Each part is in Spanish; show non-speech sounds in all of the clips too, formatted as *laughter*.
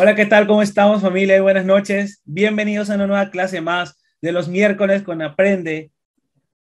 Hola, ¿qué tal? ¿Cómo estamos familia? Buenas noches. Bienvenidos a una nueva clase más de los miércoles con Aprende.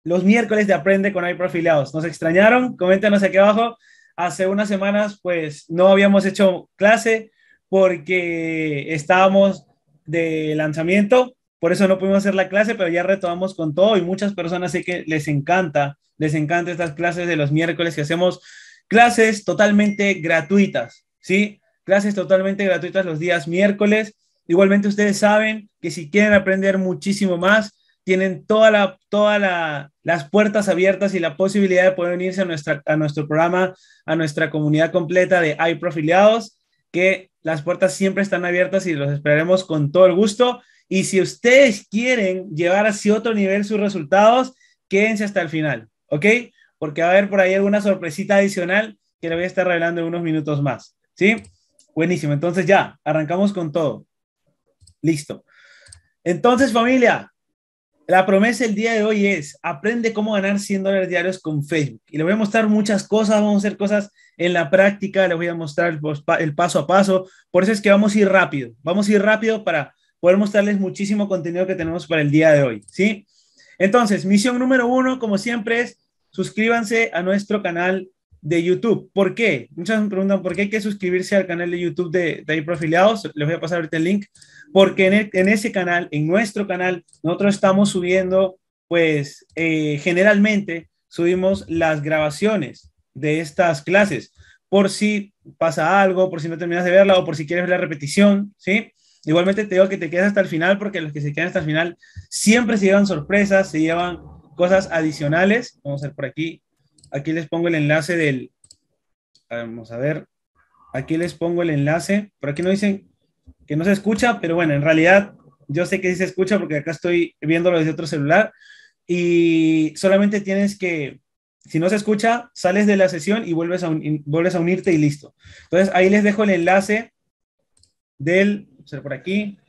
Los miércoles de Aprende con Profilados. ¿Nos extrañaron? Coméntenos aquí abajo. Hace unas semanas pues no habíamos hecho clase porque estábamos de lanzamiento. Por eso no pudimos hacer la clase, pero ya retomamos con todo y muchas personas sé que les encanta, les encanta estas clases de los miércoles que hacemos clases totalmente gratuitas, ¿sí? Clases totalmente gratuitas los días miércoles. Igualmente ustedes saben que si quieren aprender muchísimo más, tienen todas la, toda la, las puertas abiertas y la posibilidad de poder unirse a, nuestra, a nuestro programa, a nuestra comunidad completa de iProfiliados, que las puertas siempre están abiertas y los esperaremos con todo el gusto. Y si ustedes quieren llevar hacia otro nivel sus resultados, quédense hasta el final, ¿ok? Porque va a haber por ahí alguna sorpresita adicional que le voy a estar revelando en unos minutos más, ¿sí? Buenísimo, entonces ya, arrancamos con todo. Listo. Entonces, familia, la promesa el día de hoy es, aprende cómo ganar 100 dólares diarios con Facebook. Y le voy a mostrar muchas cosas, vamos a hacer cosas en la práctica, le voy a mostrar el paso a paso. Por eso es que vamos a ir rápido, vamos a ir rápido para poder mostrarles muchísimo contenido que tenemos para el día de hoy, ¿sí? Entonces, misión número uno, como siempre, es suscríbanse a nuestro canal de YouTube. ¿Por qué? Muchas me preguntan por qué hay que suscribirse al canal de YouTube de, de Profiliados? Les voy a pasar ahorita el link. Porque en, ese canal, en nuestro canal, nosotros estamos subiendo, pues eh, generalmente subimos las grabaciones de estas clases. Por si pasa algo, por si no terminas de verla o por si quieres ver la repetición, ¿sí? Igualmente te digo que te quedes hasta el final porque los que se quedan hasta el final siempre se llevan sorpresas, se llevan cosas adicionales. Vamos a ver por aquí Aquí les pongo el enlace del... Vamos a ver. Aquí les pongo el enlace. Por aquí no dicen que no se escucha, pero bueno, en realidad yo sé que sí se escucha porque acá estoy viéndolo desde otro celular. Y solamente tienes que, si no se escucha, sales de la sesión y vuelves a, unirte y listo. Entonces ahí les dejo el enlace del... Vamos por aquí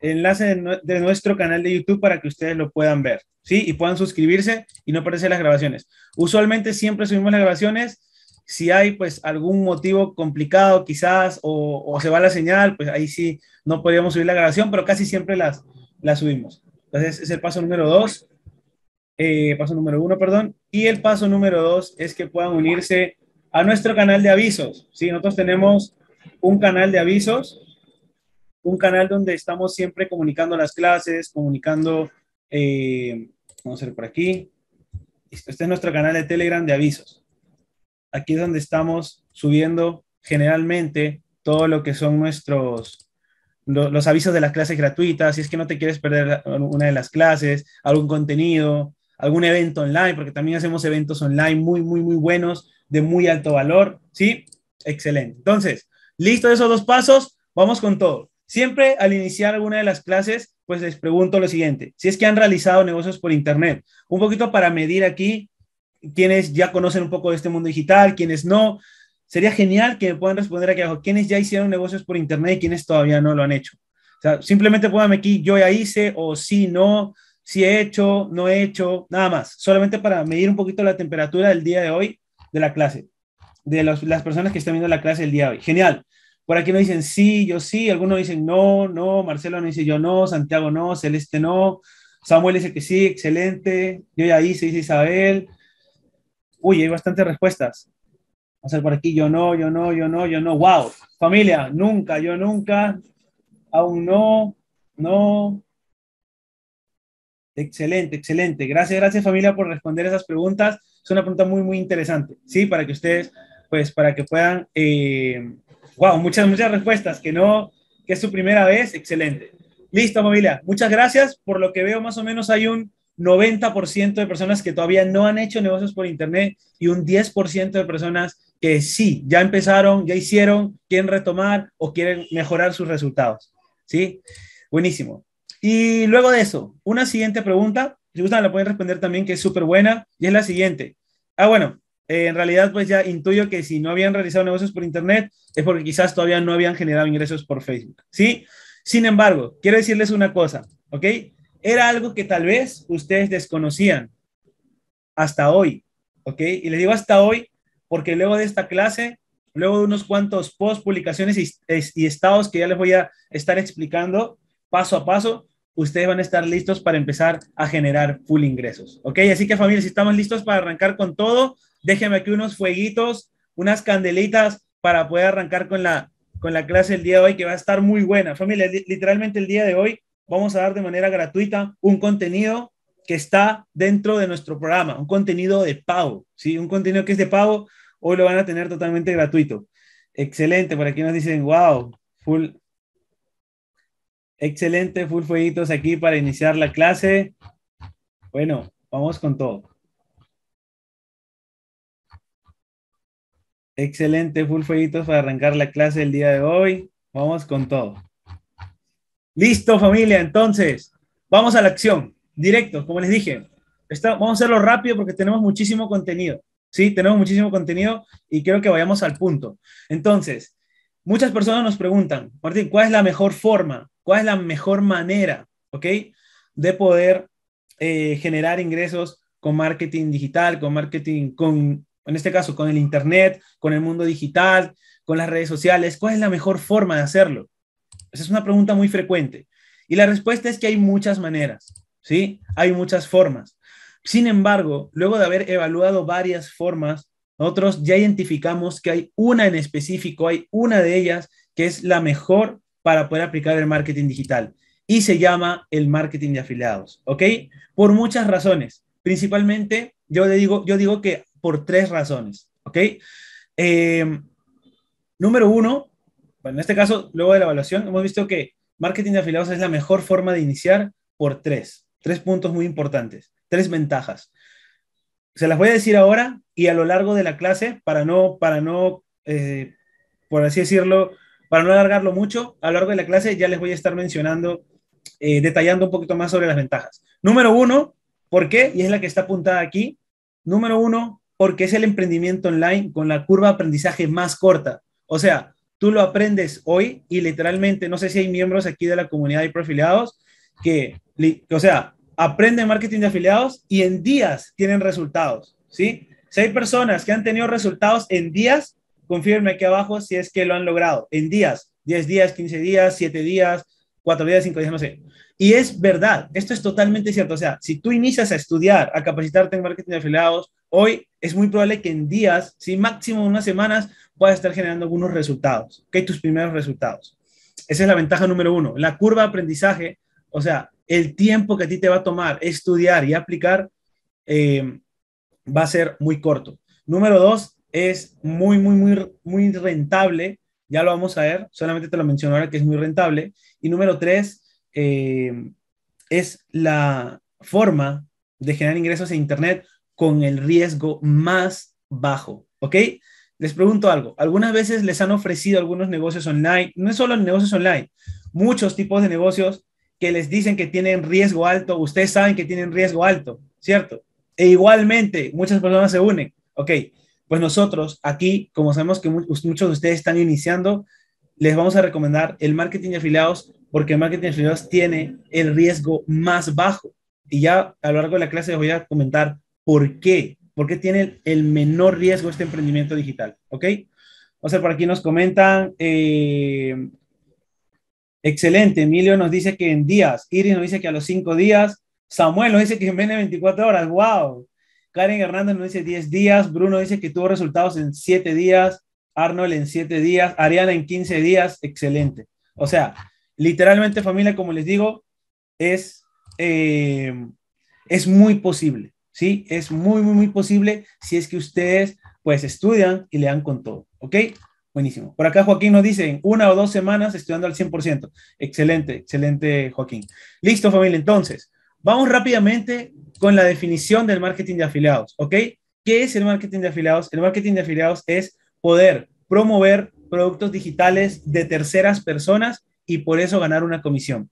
enlace de, nuestro canal de YouTube para que ustedes lo puedan ver, ¿sí? Y puedan suscribirse y no perderse las grabaciones. Usualmente siempre subimos las grabaciones. Si hay pues algún motivo complicado quizás o, se va la señal, pues ahí sí no podríamos subir la grabación, pero casi siempre las, las subimos. Entonces es el paso número dos, eh, paso número uno, perdón. Y el paso número dos es que puedan unirse a nuestro canal de avisos, ¿sí? Nosotros tenemos un canal de avisos un canal donde estamos siempre comunicando las clases, comunicando, eh, vamos a ver por aquí, este es nuestro canal de Telegram de avisos. Aquí es donde estamos subiendo generalmente todo lo que son nuestros los avisos de las clases gratuitas, si es que no te quieres perder una de las clases, algún contenido, algún evento online, porque también hacemos eventos online muy, muy, muy buenos, de muy alto valor, ¿sí? Excelente. Entonces, listo esos dos pasos, vamos con todo. Siempre al iniciar alguna de las clases, pues les pregunto lo siguiente, si es que han realizado negocios por Internet, un poquito para medir aquí quienes ya conocen un poco de este mundo digital, quienes no. Sería genial que me puedan responder aquí abajo, quienes ya hicieron negocios por Internet y quienes todavía no lo han hecho. O sea, simplemente pónganme aquí, yo ya hice o si no, si he hecho, no he hecho, nada más. Solamente para medir un poquito la temperatura del día de hoy de la clase, de las personas que están viendo la clase el día de hoy. Genial. Por aquí no dicen sí, yo sí, algunos dicen no, no, Marcelo no dice yo no, Santiago no, Celeste no, Samuel dice que sí, excelente, yo ya hice, dice Isabel. Uy, hay bastantes respuestas. Vamos a ver por aquí, yo no, yo no, yo no, yo no, wow. Familia, nunca, yo nunca, aún no, no, Excelente, excelente. Gracias, gracias familia por responder esas preguntas. Es una pregunta muy, muy interesante, ¿sí? Para que ustedes, pues, para que puedan eh, Wow, muchas, muchas respuestas, que no, que es su primera vez, excelente. Listo, familia, muchas gracias. Por lo que veo, más o menos hay un 90% de personas que todavía no han hecho negocios por Internet y un 10% de personas que sí, ya empezaron, ya hicieron, quieren retomar o quieren mejorar sus resultados. ¿Sí? Buenísimo. Y luego de eso, una siguiente pregunta, si gustan la pueden responder también, que es súper buena, y es la siguiente. Ah, bueno, eh, en realidad pues ya intuyo que si no habían realizado negocios por Internet es porque quizás todavía no habían generado ingresos por Facebook, ¿sí? Sin embargo, quiero decirles una cosa, ¿ok? Era algo que tal vez ustedes desconocían hasta hoy, ¿ok? Y les digo hasta hoy porque luego de esta clase, luego de unos cuantos post, publicaciones y, y estados que ya les voy a estar explicando paso a paso, ustedes van a estar listos para empezar a generar full ingresos. ¿Ok? Así que familia, si estamos listos para arrancar con todo, déjeme aquí unos fueguitos, unas candelitas para poder arrancar con la, con la clase el día de hoy, que va a estar muy buena. Familia, literalmente el día de hoy vamos a dar de manera gratuita un contenido que está dentro de nuestro programa, un contenido de pago, ¿sí? Un contenido que es de pago, hoy lo van a tener totalmente gratuito. Excelente, por aquí nos dicen, wow, full. Excelente, full fueguitos aquí para iniciar la clase. Bueno, vamos con todo. Excelente, full para arrancar la clase el día de hoy. Vamos con todo. Listo, familia. Entonces, vamos a la acción. Directo, como les dije. vamos a hacerlo rápido porque tenemos muchísimo contenido. Sí, tenemos muchísimo contenido y creo que vayamos al punto. Entonces, muchas personas nos preguntan, Martín, ¿cuál es la mejor forma? ¿Cuál es la mejor manera, ok, de poder eh, generar ingresos con marketing digital, con marketing, con en este caso con el Internet, con el mundo digital, con las redes sociales? ¿Cuál es la mejor forma de hacerlo? Esa es una pregunta muy frecuente. Y la respuesta es que hay muchas maneras, ¿sí? Hay muchas formas. Sin embargo, luego de haber evaluado varias formas, nosotros ya identificamos que hay una en específico, hay una de ellas que es la mejor para poder aplicar el marketing digital y se llama el marketing de afiliados, ¿ok? Por muchas razones. Principalmente, yo, le digo, yo digo que por tres razones, ¿ok? Em, número uno, en este caso, luego de la evaluación, hemos visto que marketing de afiliados es la mejor forma de iniciar por tres, tres puntos muy importantes, tres ventajas. Se las voy a decir ahora y a lo largo de la clase para no, para no, eh, por así decirlo, para no alargarlo mucho, a lo largo de la clase ya les voy a estar mencionando, eh, detallando un poquito más sobre las ventajas. Número uno, ¿por qué? Y es la que está apuntada aquí. Número uno, porque es el emprendimiento online con la curva de aprendizaje más corta. O sea, tú lo aprendes hoy y literalmente, no sé si hay miembros aquí de la comunidad de profiliados que, o sea, aprenden marketing de afiliados y en días tienen resultados, ¿sí? Si hay personas que han tenido resultados en días, confirme aquí abajo si es que lo han logrado, en días, 10 días, 15 días, 7 días, 4 días, 5 días, no sé. Y es verdad, esto es totalmente cierto. O sea, si tú inicias a estudiar, a capacitarte en marketing de afiliados, hoy es muy probable que en días, si máximo unas semanas, puedas estar generando algunos resultados, que Tus primeros resultados. Esa es la ventaja número uno. La curva de aprendizaje, o sea, el tiempo que a ti te va a tomar estudiar y aplicar eh, va a ser muy corto. Número dos, es muy, muy, muy, muy rentable. Ya lo vamos a ver, solamente te lo menciono ahora que es muy rentable. Y número tres, eh, es la forma de generar ingresos en Internet con el riesgo más bajo, ¿ok? Les pregunto algo, algunas veces les han ofrecido algunos negocios online, no es solo negocios online, muchos tipos de negocios que les dicen que tienen riesgo alto, ustedes saben que tienen riesgo alto, ¿cierto? E igualmente, muchas personas se unen, ¿ok? Pues nosotros aquí, como sabemos que muchos de ustedes están iniciando, les vamos a recomendar el marketing de afiliados porque el marketing afiliados tiene el riesgo más bajo. Y ya a lo largo de la clase voy a comentar por qué, por qué tiene el menor riesgo este emprendimiento digital, ¿ok? O sea, por aquí nos comentan, eh, excelente, Emilio nos dice que en días, Iris nos dice que a los cinco días, Samuel nos dice que en menos de 24 horas, wow. Karen Hernández nos dice 10 días, Bruno dice que tuvo resultados en 7 días, Arnold en 7 días, Ariana en 15 días, excelente. O sea, literalmente familia, como les digo, es, eh, es muy posible, ¿sí? Es muy, muy, muy posible si es que ustedes pues estudian y le dan con todo, ¿ok? Buenísimo. Por acá Joaquín nos dice, una o dos semanas estudiando al 100%. Excelente, excelente Joaquín. Listo familia, entonces, vamos rápidamente con la definición del marketing de afiliados, ¿ok? ¿Qué es el marketing de afiliados? El marketing de afiliados es poder promover productos digitales de terceras personas y por eso ganar una comisión.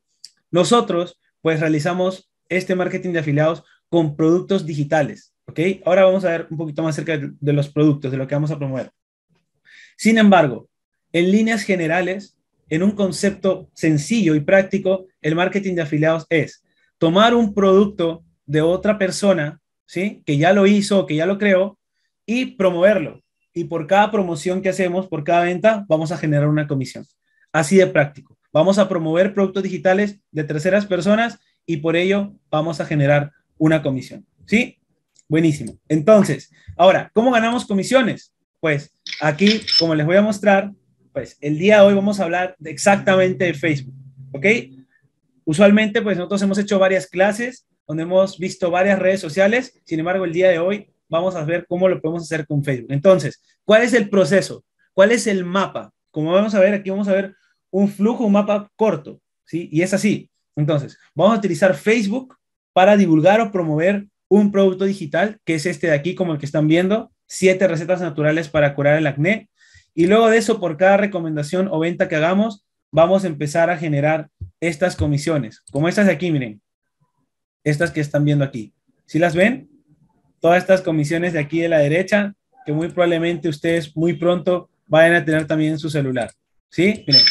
Nosotros, pues, realizamos este marketing de afiliados con productos digitales, ¿ok? Ahora vamos a ver un poquito más acerca de los productos, de lo que vamos a promover. Sin embargo, en líneas generales, en un concepto sencillo y práctico, el marketing de afiliados es tomar un producto de otra persona, ¿sí? Que ya lo hizo, que ya lo creó, y promoverlo. Y por cada promoción que hacemos, por cada venta, vamos a generar una comisión. Así de práctico. Vamos a promover productos digitales de terceras personas y por ello vamos a generar una comisión. ¿Sí? Buenísimo. Entonces, ahora, ¿cómo ganamos comisiones? Pues aquí, como les voy a mostrar, pues el día de hoy vamos a hablar exactamente de Facebook. ¿Ok? Usualmente, pues nosotros hemos hecho varias clases donde hemos visto varias redes sociales. Sin embargo, el día de hoy vamos a ver cómo lo podemos hacer con Facebook. Entonces, ¿cuál es el proceso? ¿Cuál es el mapa? Como vamos a ver, aquí vamos a ver un flujo, un mapa corto, ¿sí? Y es así. Entonces, vamos a utilizar Facebook para divulgar o promover un producto digital, que es este de aquí, como el que están viendo, siete recetas naturales para curar el acné. Y luego de eso, por cada recomendación o venta que hagamos, vamos a empezar a generar estas comisiones, como estas de aquí, miren, estas que están viendo aquí. ¿Sí las ven? Todas estas comisiones de aquí de la derecha, que muy probablemente ustedes muy pronto vayan a tener también en su celular. ¿Sí? Miren.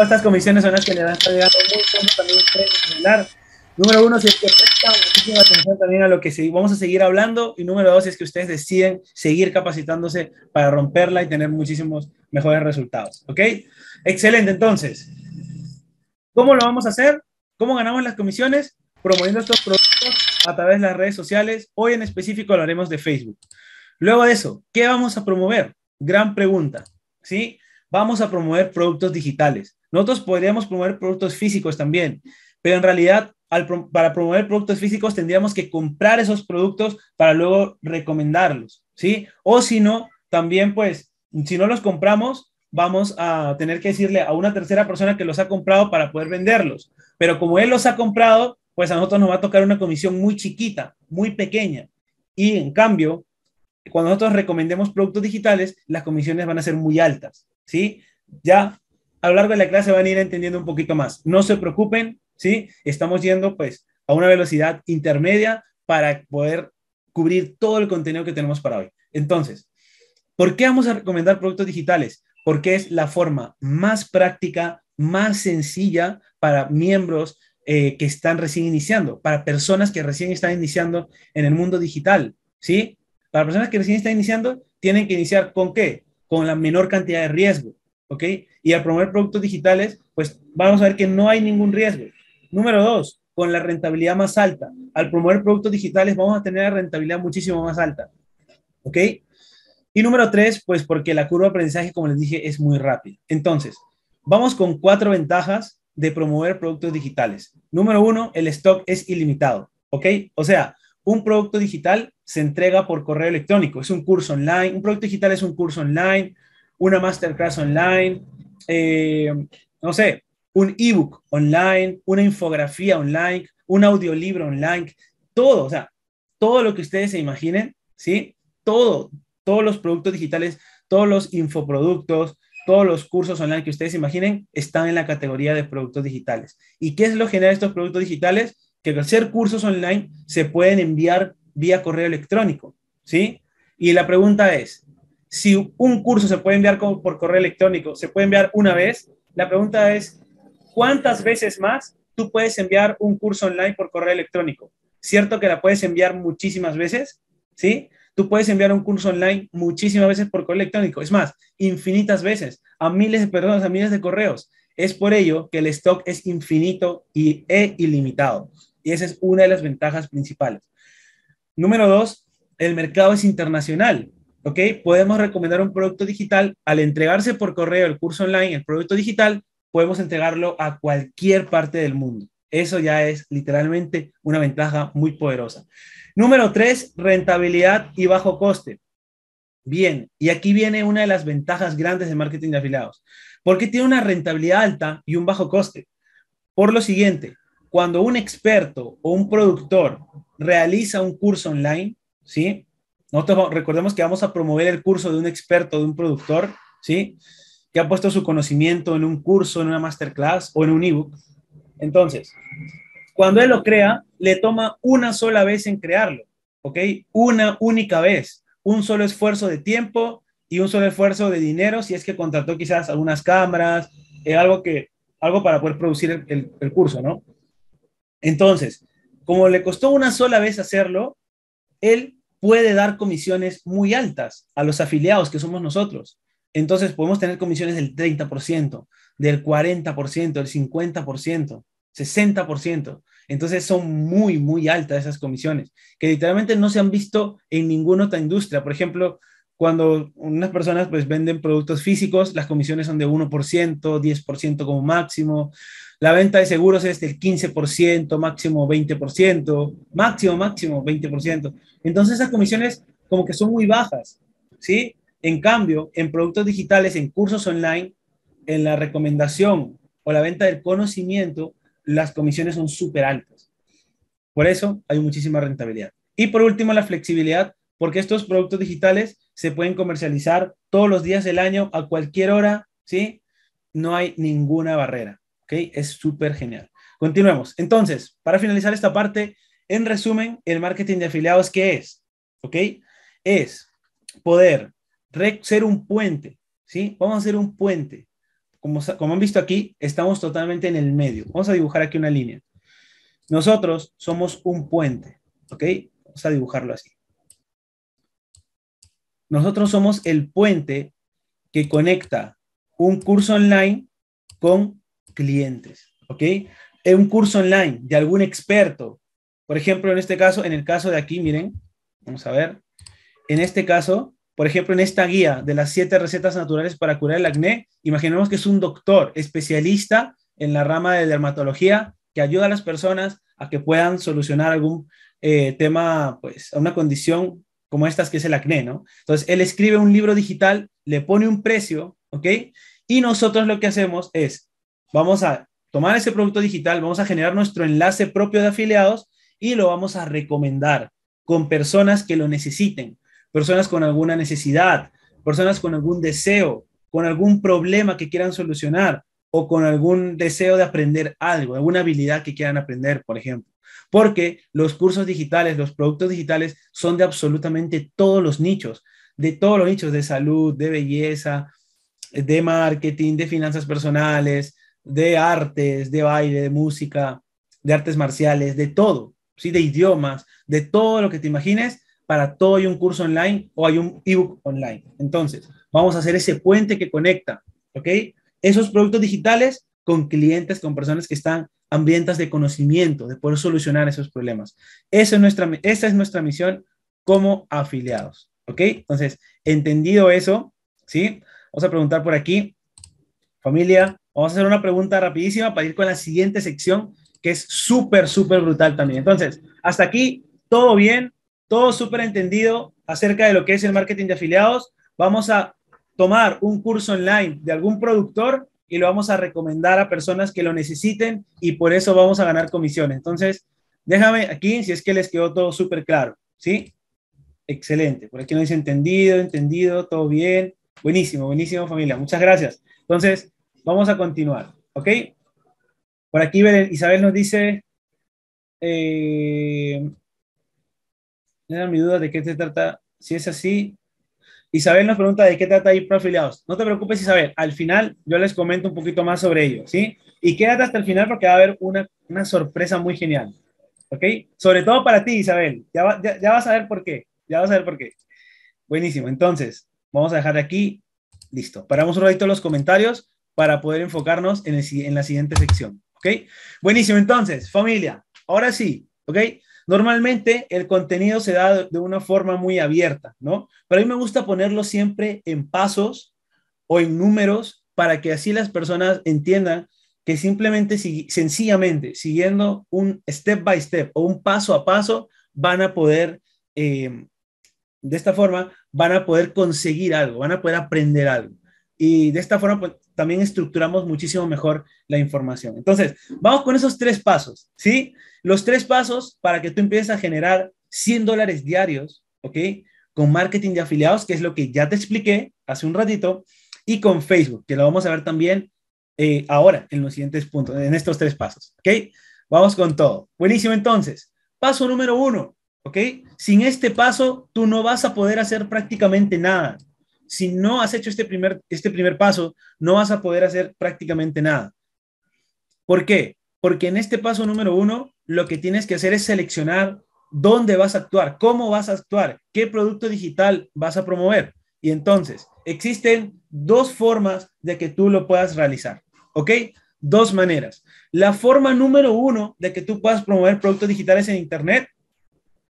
estas comisiones son las que le van a estar llegando muy pronto también Número uno, es que prestan muchísima atención también a lo que vamos a seguir hablando. Y número dos, es que ustedes deciden seguir capacitándose para romperla y tener muchísimos mejores resultados. ¿Ok? Excelente, entonces. ¿Cómo lo vamos a hacer? ¿Cómo ganamos las comisiones? Promoviendo estos productos a través de las redes sociales. Hoy en específico hablaremos de Facebook. Luego de eso, ¿qué vamos a promover? Gran pregunta. ¿Sí? Vamos a promover productos digitales. Nosotros podríamos promover productos físicos también, pero en realidad para promover productos físicos tendríamos que comprar esos productos para luego recomendarlos, ¿sí? O si no, también pues, si no los compramos, vamos a tener que decirle a una tercera persona que los ha comprado para poder venderlos. Pero como él los ha comprado, pues a nosotros nos va a tocar una comisión muy chiquita, muy pequeña. Y en cambio, cuando nosotros recomendemos productos digitales, las comisiones van a ser muy altas, ¿sí? Ya a lo largo de la clase van a ir entendiendo un poquito más. No se preocupen, ¿sí? Estamos yendo pues a una velocidad intermedia para poder cubrir todo el contenido que tenemos para hoy. Entonces, ¿por qué vamos a recomendar productos digitales? Porque es la forma más práctica, más sencilla para miembros eh, que están recién iniciando, para personas que recién están iniciando en el mundo digital, ¿sí? Para personas que recién están iniciando, tienen que iniciar con qué? Con la menor cantidad de riesgo. ¿ok? Y al promover productos digitales, pues vamos a ver que no hay ningún riesgo. Número dos, con la rentabilidad más alta. Al promover productos digitales vamos a tener rentabilidad muchísimo más alta, ¿ok? Y número tres, pues porque la curva de aprendizaje, como les dije, es muy rápida. Entonces, vamos con cuatro ventajas de promover productos digitales. Número uno, el stock es ilimitado, ¿ok? O sea, un producto digital se entrega por correo electrónico, es un curso online, un producto digital es un curso online, una masterclass online, eh, no sé, un ebook online, una infografía online, un audiolibro online, todo, o sea, todo lo que ustedes se imaginen, ¿sí? Todo, todos los productos digitales, todos los infoproductos, todos los cursos online que ustedes imaginen están en la categoría de productos digitales. ¿Y qué es lo general de estos productos digitales? Que al ser cursos online se pueden enviar vía correo electrónico, ¿sí? Y la pregunta es, si un curso se puede enviar por correo electrónico, se puede enviar una vez, la pregunta es, ¿cuántas veces más tú puedes enviar un curso online por correo electrónico? ¿Cierto que la puedes enviar muchísimas veces? ¿Sí? Tú puedes enviar un curso online muchísimas veces por correo electrónico, es más, infinitas veces, a miles de personas, a miles de correos. Es por ello que el stock es infinito y, e ilimitado. Y esa es una de las ventajas principales. Número dos, el mercado es internacional. ¿ok? Podemos recomendar un producto digital. Al entregarse por correo el curso online, el producto digital, podemos entregarlo a cualquier parte del mundo. Eso ya es literalmente una ventaja muy poderosa. Número tres, rentabilidad y bajo coste. Bien, y aquí viene una de las ventajas grandes de marketing de afiliados, porque tiene una rentabilidad alta y un bajo coste. Por lo siguiente, cuando un experto o un productor realiza un curso online, ¿sí? Nosotros recordemos que vamos a promover el curso de un experto, de un productor, ¿sí? Que ha puesto su conocimiento en un curso, en una masterclass o en un ebook. Entonces, cuando él lo crea, le toma una sola vez en crearlo, ¿ok? Una única vez, un solo esfuerzo de tiempo y un solo esfuerzo de dinero, si es que contrató quizás algunas cámaras, eh, algo, que, algo para poder producir el curso, ¿no? Entonces, como le costó una sola vez hacerlo, él puede dar comisiones muy altas a los afiliados que somos nosotros. Entonces podemos tener comisiones del 30%, del 40%, del 50%, 60%. Entonces son muy, muy altas esas comisiones, que literalmente no se han visto en ninguna otra industria. Por ejemplo, cuando unas personas pues venden productos físicos, las comisiones son de 1%, 10% como máximo. La venta de seguros es del 15%, máximo 20%, máximo, máximo 20%. Entonces esas comisiones como que son muy bajas, ¿sí? En cambio, en productos digitales, en cursos online, en la recomendación o la venta del conocimiento, las comisiones son súper altas. Por eso hay muchísima rentabilidad. Y por último, la flexibilidad, porque estos productos digitales se pueden comercializar todos los días del año, a cualquier hora, ¿sí? No hay ninguna barrera. ¿ok? Es súper genial. Continuemos. Entonces, para finalizar esta parte, en resumen, el marketing de afiliados, ¿qué es? ¿Ok? Es poder ser un puente, ¿sí? Vamos a ser un puente. Como, como han visto aquí, estamos totalmente en el medio. Vamos a dibujar aquí una línea. Nosotros somos un puente, ¿ok? Vamos a dibujarlo así. Nosotros somos el puente que conecta un curso online con clientes, ¿ok? En un curso online de algún experto, por ejemplo, en este caso, en el caso de aquí, miren, vamos a ver, en este caso, por ejemplo, en esta guía de las siete recetas naturales para curar el acné, imaginemos que es un doctor especialista en la rama de dermatología que ayuda a las personas a que puedan solucionar algún eh, tema, pues, a una condición como estas que es el acné, ¿no? Entonces, él escribe un libro digital, le pone un precio, ¿ok? Y nosotros lo que hacemos es vamos a tomar ese producto digital, vamos a generar nuestro enlace propio de afiliados y lo vamos a recomendar con personas que lo necesiten, personas con alguna necesidad, personas con algún deseo, con algún problema que quieran solucionar o con algún deseo de aprender algo, alguna habilidad que quieran aprender, por ejemplo. Porque los cursos digitales, los productos digitales son de absolutamente todos los nichos, de todos los nichos de salud, de belleza, de marketing, de finanzas personales, de artes, de baile, de música, de artes marciales, de todo, ¿sí? de idiomas, de todo lo que te imagines. Para todo hay un curso online o hay un ebook online. Entonces, vamos a hacer ese puente que conecta, ¿ok? Esos productos digitales con clientes, con personas que están ambientas de conocimiento, de poder solucionar esos problemas. Esa es nuestra, esa es nuestra misión como afiliados, ¿ok? Entonces, entendido eso, ¿sí? Vamos a preguntar por aquí, familia, Vamos a hacer una pregunta rapidísima para ir con la siguiente sección, que es súper, súper brutal también. Entonces, hasta aquí, todo bien, todo súper entendido acerca de lo que es el marketing de afiliados. Vamos a tomar un curso online de algún productor y lo vamos a recomendar a personas que lo necesiten y por eso vamos a ganar comisiones. Entonces, déjame aquí si es que les quedó todo súper claro, ¿sí? Excelente. Por aquí no dice entendido, entendido, todo bien. Buenísimo, buenísimo familia. Muchas gracias. Entonces, Vamos a continuar, ¿ok? Por aquí Isabel nos dice, eh, mi duda de qué se trata, si es así. Isabel nos pregunta de qué trata ir profiliados. No te preocupes, Isabel, al final yo les comento un poquito más sobre ello, ¿sí? Y quédate hasta el final porque va a haber una, sorpresa muy genial, ¿ok? Sobre todo para ti, Isabel, ya, vas a ver por qué, ya vas a ver por qué. Buenísimo, entonces, vamos a dejar aquí, listo. Paramos un ratito los comentarios para poder enfocarnos en, la siguiente sección. ¿Ok? Buenísimo, entonces, familia, ahora sí, ¿ok? Normalmente el contenido se da de una forma muy abierta, ¿no? Pero a mí me gusta ponerlo siempre en pasos o en números para que así las personas entiendan que simplemente, sencillamente, siguiendo un step by step o un paso a paso, van a poder, em, de esta forma, van a poder conseguir algo, van a poder aprender algo. Y de esta forma pues, también estructuramos muchísimo mejor la información. Entonces, vamos con esos tres pasos, ¿sí? Los tres pasos para que tú empieces a generar 100 dólares diarios, ¿ok? Con marketing de afiliados, que es lo que ya te expliqué hace un ratito, y con Facebook, que lo vamos a ver también eh, ahora en los siguientes puntos, en estos tres pasos, ¿ok? Vamos con todo. Buenísimo, entonces. Paso número uno, ¿ok? Sin este paso, tú no vas a poder hacer prácticamente nada si no has hecho este primer, este primer paso, no vas a poder hacer prácticamente nada. ¿Por qué? Porque en este paso número uno, lo que tienes que hacer es seleccionar dónde vas a actuar, cómo vas a actuar, qué producto digital vas a promover. Y entonces, existen dos formas de que tú lo puedas realizar, ¿ok? Dos maneras. La forma número uno de que tú puedas promover productos digitales en Internet,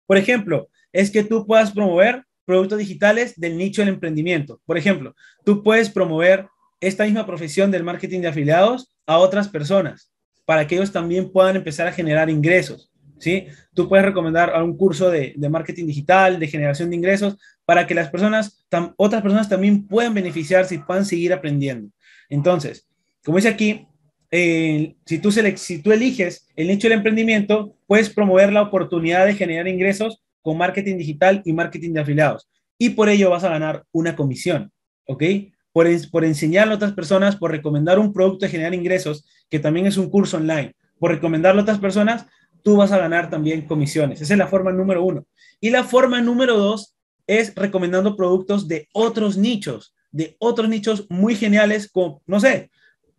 por ejemplo, es que tú puedas promover productos digitales del nicho del emprendimiento. Por ejemplo, tú puedes promover esta misma profesión del marketing de afiliados a otras personas para que ellos también puedan empezar a generar ingresos. ¿sí? Tú puedes recomendar algún curso de, marketing digital, de generación de ingresos, para que las personas, otras personas también puedan beneficiarse y puedan seguir aprendiendo. Entonces, como dice aquí, eh, si, tú si tú eliges el nicho del emprendimiento, puedes promover la oportunidad de generar ingresos con marketing digital y marketing de afiliados. Y por ello vas a ganar una comisión, ¿ok? Por, enseñarle a otras personas, por recomendar un producto de generar ingresos, que también es un curso online, por recomendarle a otras personas, tú vas a ganar también comisiones. Esa es la forma número uno. Y la forma número dos es recomendando productos de otros nichos, de otros nichos muy geniales, como, no sé,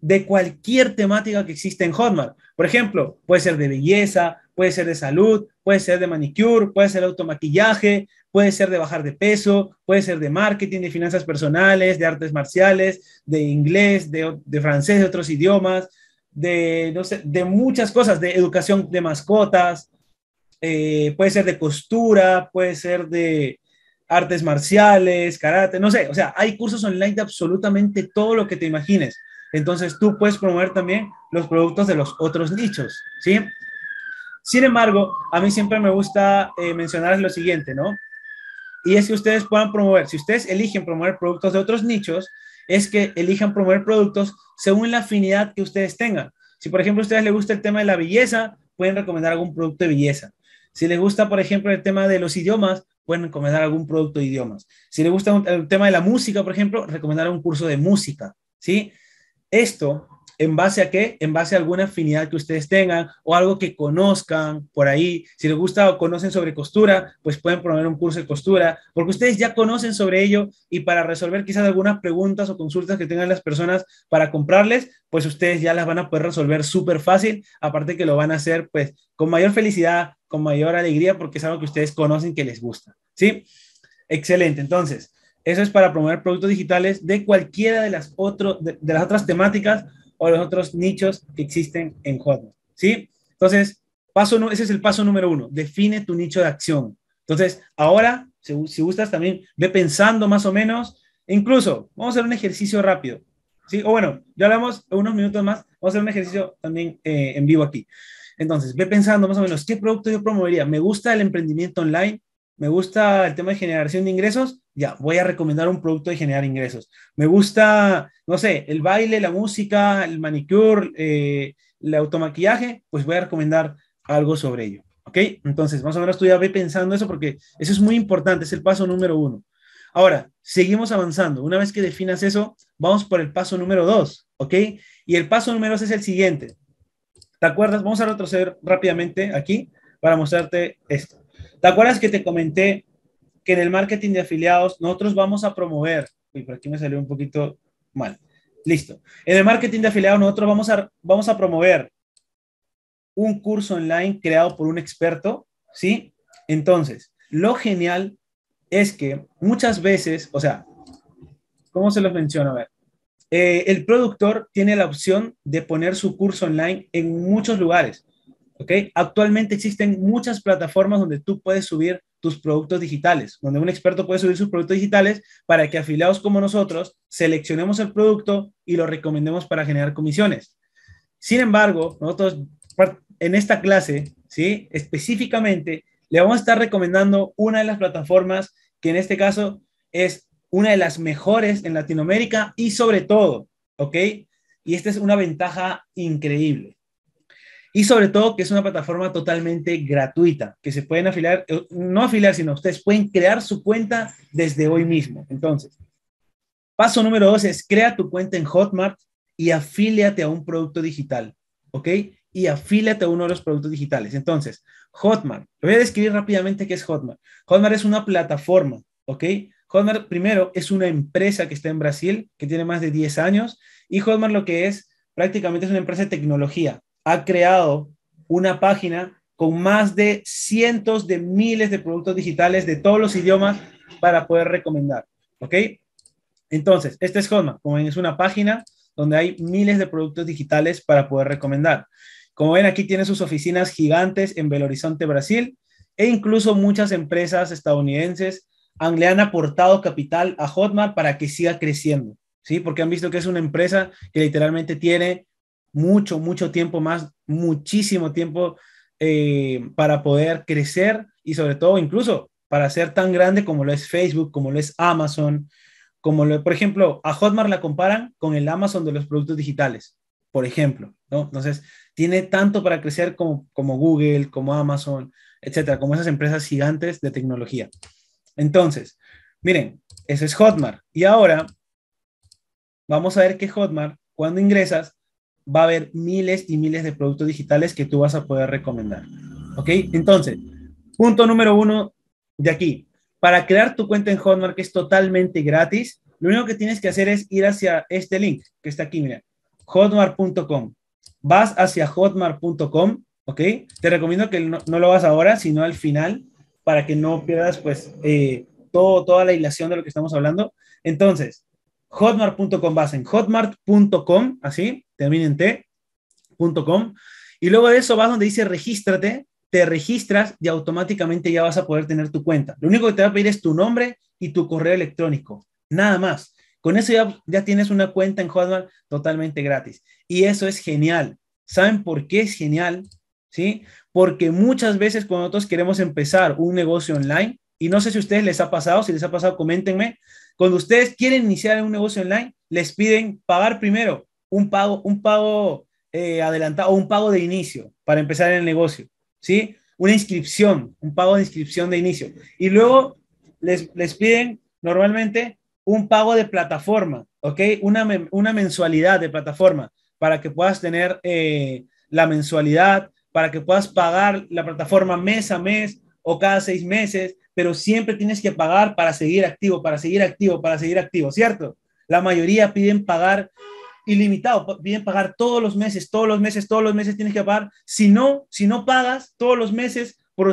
de cualquier temática que existe en Hotmart. Por ejemplo, puede ser de belleza, puede ser de salud, puede ser de manicure, puede ser de automaquillaje, puede ser de bajar de peso, puede ser de marketing, de finanzas personales, de artes marciales, de inglés, de, francés, de otros idiomas, de, no sé, de muchas cosas, de educación de mascotas, eh, puede ser de costura, puede ser de artes marciales, karate, no sé, o sea, hay cursos online de absolutamente todo lo que te imagines. Entonces tú puedes promover también los productos de los otros nichos, ¿sí? Sin embargo, a mí siempre me gusta eh, mencionar mencionarles lo siguiente, ¿no? Y es que ustedes puedan promover, si ustedes eligen promover productos de otros nichos, es que elijan promover productos según la afinidad que ustedes tengan. Si, por ejemplo, a ustedes les gusta el tema de la belleza, pueden recomendar algún producto de belleza. Si les gusta, por ejemplo, el tema de los idiomas, pueden recomendar algún producto de idiomas. Si les gusta el tema de la música, por ejemplo, recomendar un curso de música, ¿sí? Esto ¿En base a qué? En base a alguna afinidad que ustedes tengan o algo que conozcan por ahí. Si les gusta o conocen sobre costura, pues pueden promover un curso de costura, porque ustedes ya conocen sobre ello y para resolver quizás algunas preguntas o consultas que tengan las personas para comprarles, pues ustedes ya las van a poder resolver súper fácil, aparte que lo van a hacer pues con mayor felicidad, con mayor alegría, porque es algo que ustedes conocen que les gusta. ¿Sí? Excelente. Entonces, eso es para promover productos digitales de cualquiera de las, de las otras temáticas o los otros nichos que existen en Hotmart, ¿sí? Entonces, paso ese es el paso número uno, define tu nicho de acción. Entonces, ahora, si, si gustas, también ve pensando más o menos, incluso, vamos a hacer un ejercicio rápido, ¿sí? O bueno, ya hablamos unos minutos más, vamos a hacer un ejercicio también eh, en vivo aquí. Entonces, ve pensando más o menos, ¿qué producto yo promovería? ¿Me gusta el emprendimiento online? ¿Me gusta el tema de generación de ingresos? ya, voy a recomendar un producto de generar ingresos. Me gusta, no sé, el baile, la música, el manicure, eh, el automaquillaje, pues voy a recomendar algo sobre ello. ¿Ok? Entonces, vamos a menos tú ya ve pensando eso porque eso es muy importante, es el paso número uno. Ahora, seguimos avanzando. Una vez que definas eso, vamos por el paso número dos, ¿ok? Y el paso número dos es el siguiente. ¿Te acuerdas? Vamos a retroceder rápidamente aquí para mostrarte esto. ¿Te acuerdas que te comenté que en el marketing de afiliados nosotros vamos a promover, y por aquí me salió un poquito mal, listo, en el marketing de afiliados nosotros vamos a, vamos a promover un curso online creado por un experto, ¿sí? Entonces, lo genial es que muchas veces, o sea, ¿cómo se los menciono? A ver, eh, el productor tiene la opción de poner su curso online en muchos lugares, ¿ok? Actualmente existen muchas plataformas donde tú puedes subir tus productos digitales, donde un experto puede subir sus productos digitales para que afiliados como nosotros seleccionemos el producto y lo recomendemos para generar comisiones. Sin embargo, nosotros en esta clase, ¿sí? específicamente, le vamos a estar recomendando una de las plataformas que en este caso es una de las mejores en Latinoamérica y sobre todo, ¿ok? Y esta es una ventaja increíble. Y sobre todo que es una plataforma totalmente gratuita, que se pueden afiliar, eh, no afiliar, sino ustedes pueden crear su cuenta desde hoy mismo. Entonces, paso número dos es crea tu cuenta en Hotmart y afíliate a un producto digital, ¿ok? Y afíliate a uno de los productos digitales. Entonces, Hotmart, voy a describir rápidamente qué es Hotmart. Hotmart es una plataforma, ¿ok? Hotmart, primero, es una empresa que está en Brasil, que tiene más de 10 años, y Hotmart lo que es, prácticamente es una empresa de tecnología ha creado una página con más de cientos de miles de productos digitales de todos los idiomas para poder recomendar. ¿Ok? Entonces, este es Hotmart. Como ven, es una página donde hay miles de productos digitales para poder recomendar. Como ven, aquí tiene sus oficinas gigantes en Belo Horizonte, Brasil, e incluso muchas empresas estadounidenses han, le han aportado capital a Hotmart para que siga creciendo, ¿sí? Porque han visto que es una empresa que literalmente tiene mucho, mucho tiempo más, muchísimo tiempo eh, para poder crecer y sobre todo incluso para ser tan grande como lo es Facebook, como lo es Amazon, como lo, por ejemplo, a Hotmart la comparan con el Amazon de los productos digitales, por ejemplo, ¿no? Entonces, tiene tanto para crecer como, Google, como Amazon, etcétera, como esas empresas gigantes de tecnología. Entonces, miren, ese es Hotmart. Y ahora vamos a ver que Hotmart, cuando ingresas, va a haber miles y miles de productos digitales que tú vas a poder recomendar. ¿Ok? Entonces, punto número uno de aquí. Para crear tu cuenta en Hotmart, que es totalmente gratis, lo único que tienes que hacer es ir hacia este link que está aquí, mira, hotmart.com. Vas hacia hotmart.com, ¿ok? Te recomiendo que no, lo hagas ahora, sino al final, para que no pierdas, pues, eh, todo, toda la hilación de lo que estamos hablando. Entonces, hotmart.com vas en hotmart.com, así, termina en t.com. Y luego de eso vas donde dice regístrate, te registras y automáticamente ya vas a poder tener tu cuenta. Lo único que te va a pedir es tu nombre y tu correo electrónico, nada más. Con eso ya, ya tienes una cuenta en Hotmart totalmente gratis. Y eso es genial. ¿Saben por qué es genial? ¿Sí? Porque muchas veces cuando nosotros queremos empezar un negocio online, y no sé si a ustedes les ha pasado, si les ha pasado, coméntenme, cuando ustedes quieren iniciar un negocio online, les piden pagar primero, un pago, un pago eh, adelantado o un pago de inicio para empezar el negocio, ¿sí? Una inscripción, un pago de inscripción de inicio. Y luego les, les piden normalmente un pago de plataforma, ¿ok? Una, mensualidad de plataforma para que puedas tener eh, la mensualidad, para que puedas pagar la plataforma mes a mes o cada seis meses, pero siempre tienes que pagar para seguir activo, para seguir activo, para seguir activo, ¿cierto? La mayoría piden pagar ilimitado, piden pagar todos los meses, todos los meses, todos los meses tienes que pagar. Si no, si no pagas todos los meses por,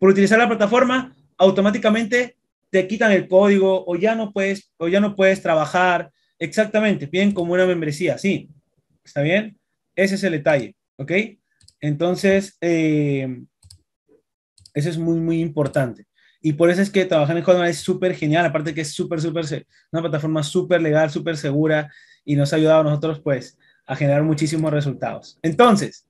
utilizar la plataforma, automáticamente te quitan el código o ya no puedes, o ya no puedes trabajar. Exactamente, bien como una membresía, sí. ¿Está bien? Ese es el detalle, ¿ok? Entonces, eh, eso es muy, muy importante. Y por eso es que trabajar en Hotmart es súper genial, aparte que es súper, súper, una plataforma súper legal, súper segura y nos ha ayudado a nosotros pues a generar muchísimos resultados. Entonces,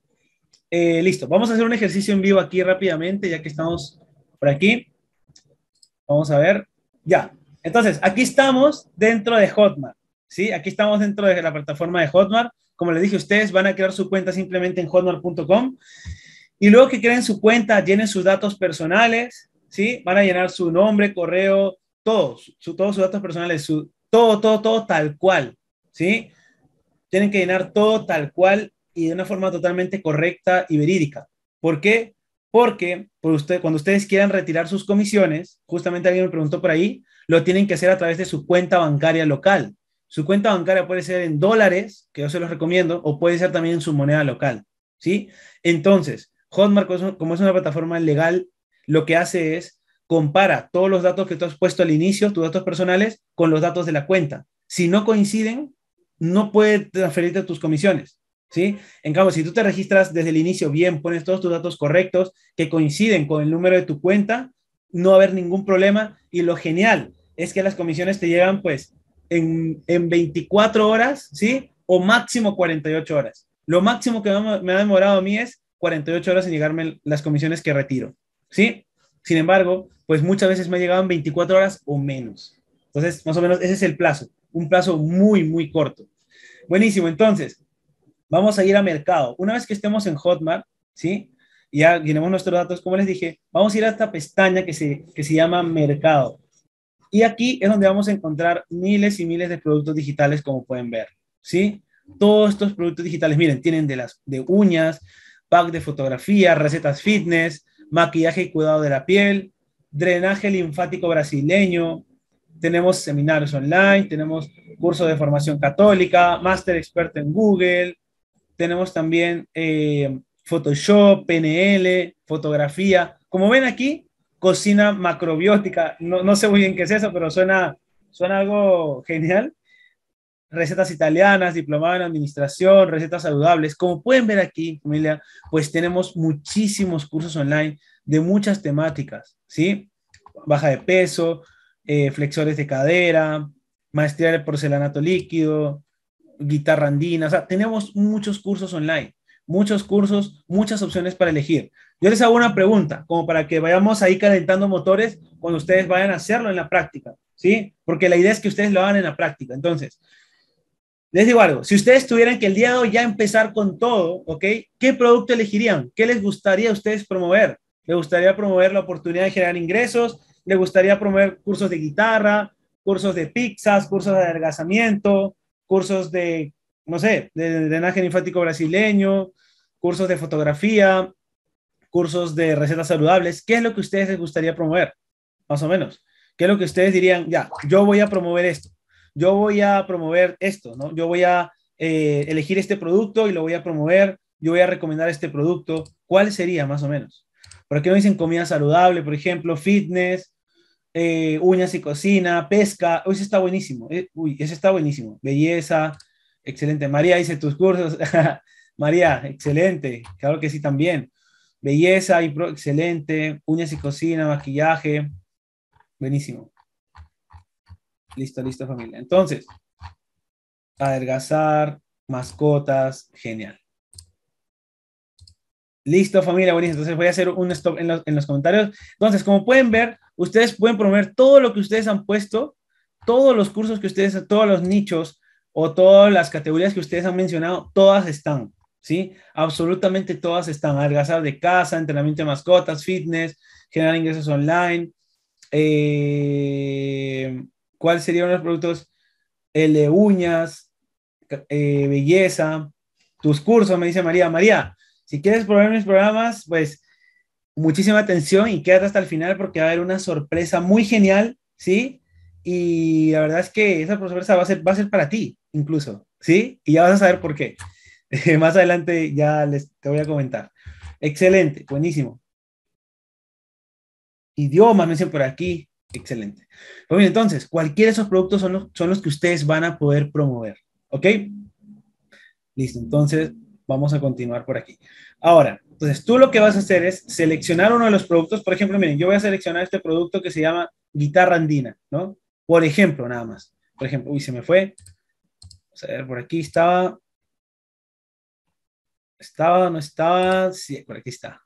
eh, listo, vamos a hacer un ejercicio en vivo aquí rápidamente, ya que estamos por aquí. Vamos a ver, ya. Entonces, aquí estamos dentro de Hotmart, ¿sí? Aquí estamos dentro de la plataforma de Hotmart. Como les dije, ustedes van a crear su cuenta simplemente en hotmart.com y luego que creen su cuenta, llenen sus datos personales, ¿sí? Van a llenar su nombre, correo, todos, su, todos sus datos personales, su, todo, todo, todo tal cual, ¿sí? Tienen que llenar todo tal cual y de una forma totalmente correcta y verídica. ¿Por qué? Porque cuando ustedes quieran retirar sus comisiones, justamente alguien me preguntó por ahí, lo tienen que hacer a través de su cuenta bancaria local. Su cuenta bancaria puede ser en dólares, que yo se los recomiendo, o puede ser también en su moneda local, ¿sí? Entonces, Hotmart, como es una plataforma legal, lo que hace es compara todos los datos que tú has puesto al inicio, tus datos personales, con los datos de la cuenta. Si no coinciden, no puede transferirte tus comisiones, ¿sí? En cambio, si tú te registras desde el inicio bien, pones todos tus datos correctos que coinciden con el número de tu cuenta, no va a haber ningún problema. Y lo genial es que las comisiones te llegan, pues, en, en 24 horas, ¿sí? O máximo 48 horas. Lo máximo que me ha demorado a mí es 48 horas en llegarme las comisiones que retiro, ¿sí? Sin embargo, pues muchas veces me llegaban 24 horas o menos. Entonces, más o menos, ese es el plazo un plazo muy, muy corto. Buenísimo, entonces, vamos a ir a mercado. Una vez que estemos en Hotmart, ¿sí? Ya tenemos nuestros datos, como les dije, vamos a ir a esta pestaña que se, se llama mercado. Y aquí es donde vamos a encontrar miles y miles de productos digitales, como pueden ver, ¿sí? Todos estos productos digitales, miren, tienen de las de uñas, pack de fotografía, recetas fitness, maquillaje y cuidado de la piel, drenaje linfático brasileño, tenemos seminarios online, tenemos cursos de formación católica, máster experto en Google, tenemos también eh, Photoshop, PNL, fotografía. Como ven aquí, cocina macrobiótica. No, no, sé muy bien qué es eso, pero suena, suena algo genial. Recetas italianas, diplomado en administración, recetas saludables. Como pueden ver aquí, familia, pues tenemos muchísimos cursos online de muchas temáticas, ¿sí? Baja de peso, eh, flexores de cadera, maestría de porcelanato líquido, guitarra andina, o sea, tenemos muchos cursos online, muchos cursos, muchas opciones para elegir. Yo les hago una pregunta, como para que vayamos ahí calentando motores cuando ustedes vayan a hacerlo en la práctica, ¿sí? Porque la idea es que ustedes lo hagan en la práctica. Entonces, les digo algo, si ustedes tuvieran que el día de hoy ya empezar con todo, ¿ok? ¿Qué producto elegirían? ¿Qué les gustaría a ustedes promover? ¿Les gustaría promover la oportunidad de generar ingresos? le gustaría promover cursos de guitarra, cursos de pizzas, cursos de adelgazamiento, cursos de, no sé, de drenaje linfático brasileño, cursos de fotografía, cursos de recetas saludables. ¿Qué es lo que ustedes les gustaría promover? Más o menos. ¿Qué es lo que ustedes dirían? Ya, yo voy a promover esto. Yo voy a promover esto, ¿no? Yo voy a eh, elegir este producto y lo voy a promover. Yo voy a recomendar este producto. ¿Cuál sería, más o menos? ¿Por qué no dicen comida saludable, por ejemplo, fitness, eh, uñas y cocina, pesca, hoy está buenísimo, eh, uy, ese está buenísimo, belleza, excelente. María dice tus cursos, *laughs* María, excelente, claro que sí también. Belleza, y excelente, uñas y cocina, maquillaje, buenísimo. Listo, listo familia. Entonces, adelgazar, mascotas, genial. Listo, familia, buenísimo. Entonces voy a hacer un stop en los, en comentarios. Entonces, como pueden ver, ustedes pueden promover todo lo que ustedes han puesto, todos los cursos que ustedes, todos los nichos o todas las categorías que ustedes han mencionado, todas están, ¿sí? Absolutamente todas están. Algazar de casa, entrenamiento de mascotas, fitness, generar ingresos online. Eh, ¿Cuáles serían los productos? El de uñas, eh, belleza, tus cursos, me dice María. María, si quieres probar mis programas, pues muchísima atención y quédate hasta el final porque va a haber una sorpresa muy genial, ¿sí? Y la verdad es que esa sorpresa va a ser, va a ser para ti, incluso, ¿sí? Y ya vas a saber por qué. *laughs* Más adelante ya les te voy a comentar. Excelente, buenísimo. Idiomas, no dicen por aquí. Excelente. Pues bien, entonces, cualquiera de esos productos son los, son los que ustedes van a poder promover. ¿Ok? Listo, entonces vamos a continuar por aquí. Ahora, entonces tú lo que vas a hacer es seleccionar uno de los productos. Por ejemplo, miren, yo voy a seleccionar este producto que se llama guitarra andina, ¿no? Por ejemplo, nada más. Por ejemplo, uy, se me fue. Vamos a ver, por aquí estaba. Estaba, no estaba. Sí, por aquí está.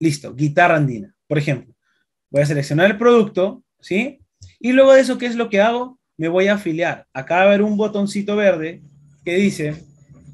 Listo, guitarra andina, por ejemplo. Voy a seleccionar el producto, ¿sí? Y luego de eso, ¿qué es lo que hago? Me voy a afiliar. Acá va a haber un botoncito verde que dice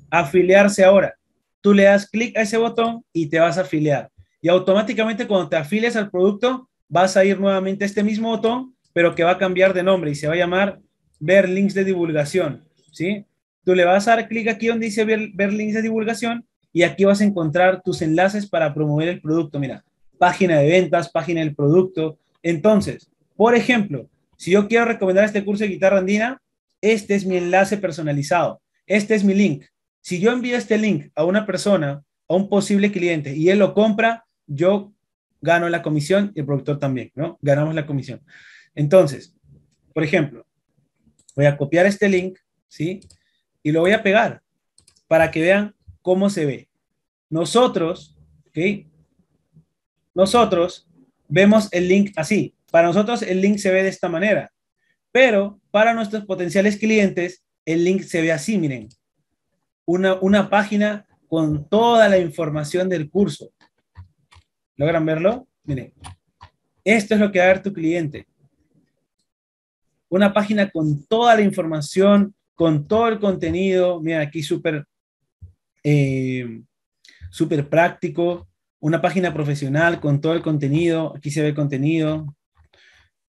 afiliarse ahora. Tú le das clic a ese botón y te vas a afiliar. Y automáticamente cuando te afiles al producto, vas a ir nuevamente a este mismo botón, pero que va a cambiar de nombre y se va a llamar ver links de divulgación. ¿sí? Tú le vas a dar clic aquí donde dice ver links de divulgación y aquí vas a encontrar tus enlaces para promover el producto. Mira, página de ventas, página del producto. Entonces, por ejemplo, si yo quiero recomendar este curso de guitarra andina, este es mi enlace personalizado este es mi link. Si yo envío este link a una persona, a un posible cliente, y él lo compra, yo gano la comisión y el productor también, ¿no? Ganamos la comisión. Entonces, por ejemplo, voy a copiar este link, ¿sí? Y lo voy a pegar para que vean cómo se ve. Nosotros, ¿ok? Nosotros vemos el link así. Para nosotros el link se ve de esta manera, pero para nuestros potenciales clientes el link se ve así, miren. Una, página con toda la información del curso. ¿Logran verlo? Miren. Esto es lo que va a ver tu cliente. Una página con toda la información, con todo el contenido. Miren, aquí súper eh, práctico. Una página profesional con todo el contenido. Aquí se ve el contenido.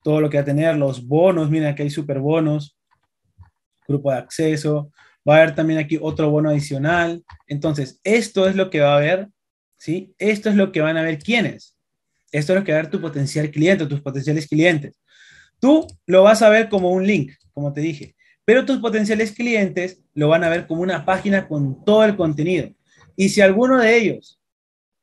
Todo lo que va a tener, los bonos. Miren, aquí hay super bonos grupo de acceso, va a haber también aquí otro bono adicional. Entonces, esto es lo que va a haber, ¿sí? Esto es lo que van a ver quiénes. Esto es lo que va a ver tu potencial cliente, tus potenciales clientes. Tú lo vas a ver como un link, como te dije, pero tus potenciales clientes lo van a ver como una página con todo el contenido. Y si alguno de ellos,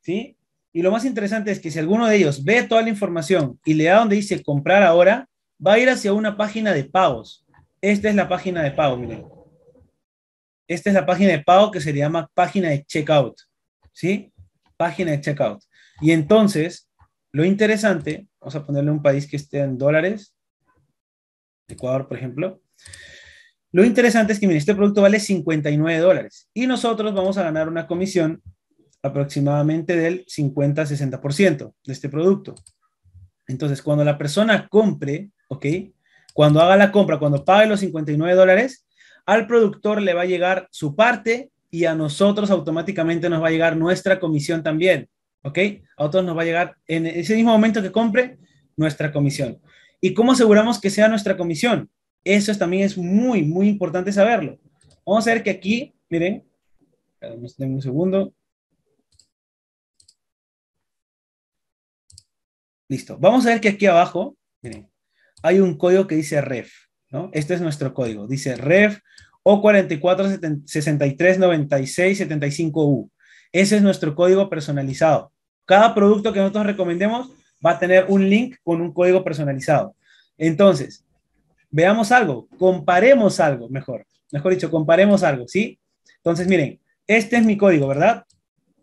¿sí? Y lo más interesante es que si alguno de ellos ve toda la información y le da donde dice comprar ahora, va a ir hacia una página de pagos. Esta es la página de pago, miren. Esta es la página de pago que se llama página de checkout, ¿sí? Página de checkout. Y entonces, lo interesante, vamos a ponerle un país que esté en dólares, Ecuador, por ejemplo. Lo interesante es que, miren, este producto vale 59 dólares y nosotros vamos a ganar una comisión aproximadamente del 50-60% de este producto. Entonces, cuando la persona compre, ¿ok? Cuando haga la compra, cuando pague los 59 dólares, al productor le va a llegar su parte y a nosotros automáticamente nos va a llegar nuestra comisión también. ¿Ok? A otros nos va a llegar en ese mismo momento que compre nuestra comisión. ¿Y cómo aseguramos que sea nuestra comisión? Eso también es muy, muy importante saberlo. Vamos a ver que aquí, miren, un segundo. Listo. Vamos a ver que aquí abajo, miren, hay un código que dice ref, ¿no? Este es nuestro código, dice ref O44639675U. Ese es nuestro código personalizado. Cada producto que nosotros recomendemos va a tener un link con un código personalizado. Entonces, veamos algo, comparemos algo, mejor, mejor dicho, comparemos algo, ¿sí? Entonces, miren, este es mi código, ¿verdad?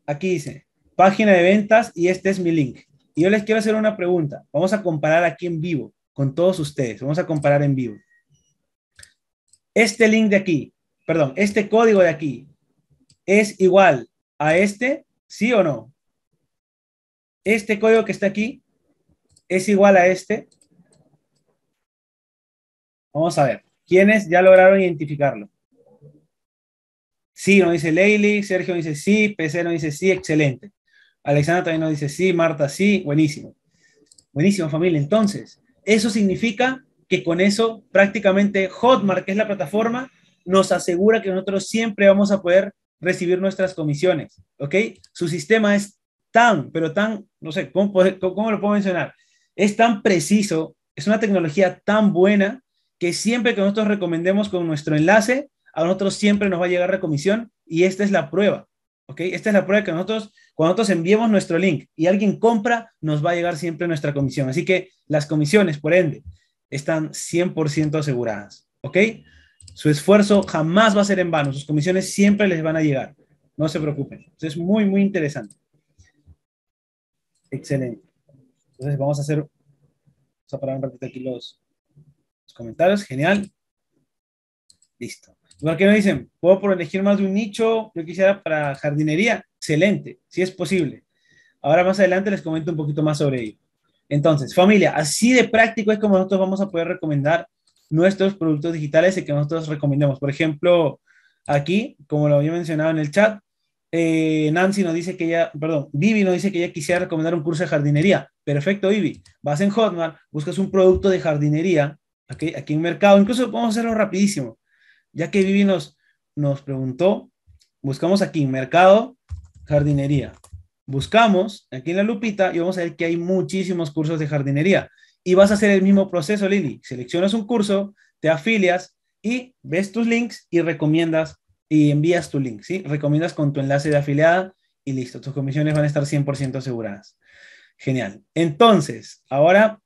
Aquí dice, página de ventas y este es mi link. Y yo les quiero hacer una pregunta. Vamos a comparar aquí en vivo con todos ustedes. Vamos a comparar en vivo. Este link de aquí, perdón, este código de aquí es igual a este, ¿sí o no? Este código que está aquí es igual a este. Vamos a ver, ¿quiénes ya lograron identificarlo? Sí, nos dice Leili, Sergio dice sí, PC no dice sí, excelente. Alexandra también nos dice sí, Marta sí, buenísimo. Buenísimo familia, entonces, eso significa que con eso prácticamente Hotmart, que es la plataforma, nos asegura que nosotros siempre vamos a poder recibir nuestras comisiones, ¿ok? Su sistema es tan, pero tan, no sé, ¿cómo, cómo lo puedo mencionar? Es tan preciso, es una tecnología tan buena que siempre que nosotros recomendemos con nuestro enlace, a nosotros siempre nos va a llegar la comisión y esta es la prueba. Esta es la prueba que nosotros, cuando nosotros enviamos nuestro link y alguien compra, nos va a llegar siempre nuestra comisión. Así que las comisiones, por ende, están 100% aseguradas. ¿Ok? Su esfuerzo jamás va a ser en vano. Sus comisiones siempre les van a llegar. No se preocupen. Entonces, es muy, muy interesante. Excelente. Entonces, vamos a hacer, vamos a parar un ratito aquí los comentarios. Genial. Listo. ¿Por qué dicen, puedo por elegir más de un nicho? Yo quisiera para jardinería. Excelente, si es posible. Ahora más adelante les comento un poquito más sobre ello. Entonces, familia, así de práctico es como nosotros vamos a poder recomendar nuestros productos digitales y que nosotros recomendemos. Por ejemplo, aquí, como lo había mencionado en el chat, eh, Nancy nos dice que ella, perdón, Vivi nos dice que ella quisiera recomendar un curso de jardinería. Perfecto, Vivi. Vas en Hotmart, buscas un producto de jardinería, aquí, en Mercado, incluso podemos hacerlo rapidísimo ya que Vivi nos, preguntó, buscamos aquí, mercado, jardinería. Buscamos aquí en la lupita y vamos a ver que hay muchísimos cursos de jardinería. Y vas a hacer el mismo proceso, Lili. Seleccionas un curso, te afilias y ves tus links y recomiendas y envías tu link, ¿sí? Recomiendas con tu enlace de afiliada y listo. Tus comisiones van a estar 100% aseguradas. Genial. Entonces, ahora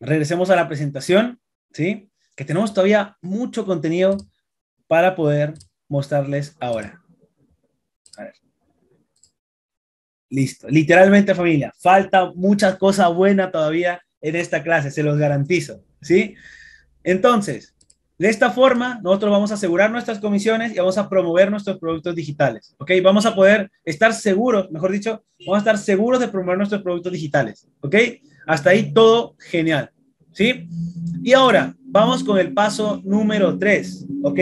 regresemos a la presentación, ¿sí? que tenemos todavía mucho contenido para poder mostrarles ahora. A ver. Listo. Literalmente familia, falta muchas cosas buenas todavía en esta clase, se los garantizo. ¿Sí? Entonces, de esta forma, nosotros vamos a asegurar nuestras comisiones y vamos a promover nuestros productos digitales. ¿Ok? Vamos a poder estar seguros, mejor dicho, vamos a estar seguros de promover nuestros productos digitales. ¿Ok? Hasta ahí todo genial. ¿Sí? Y ahora, Vamos con el paso número 3, ¿ok?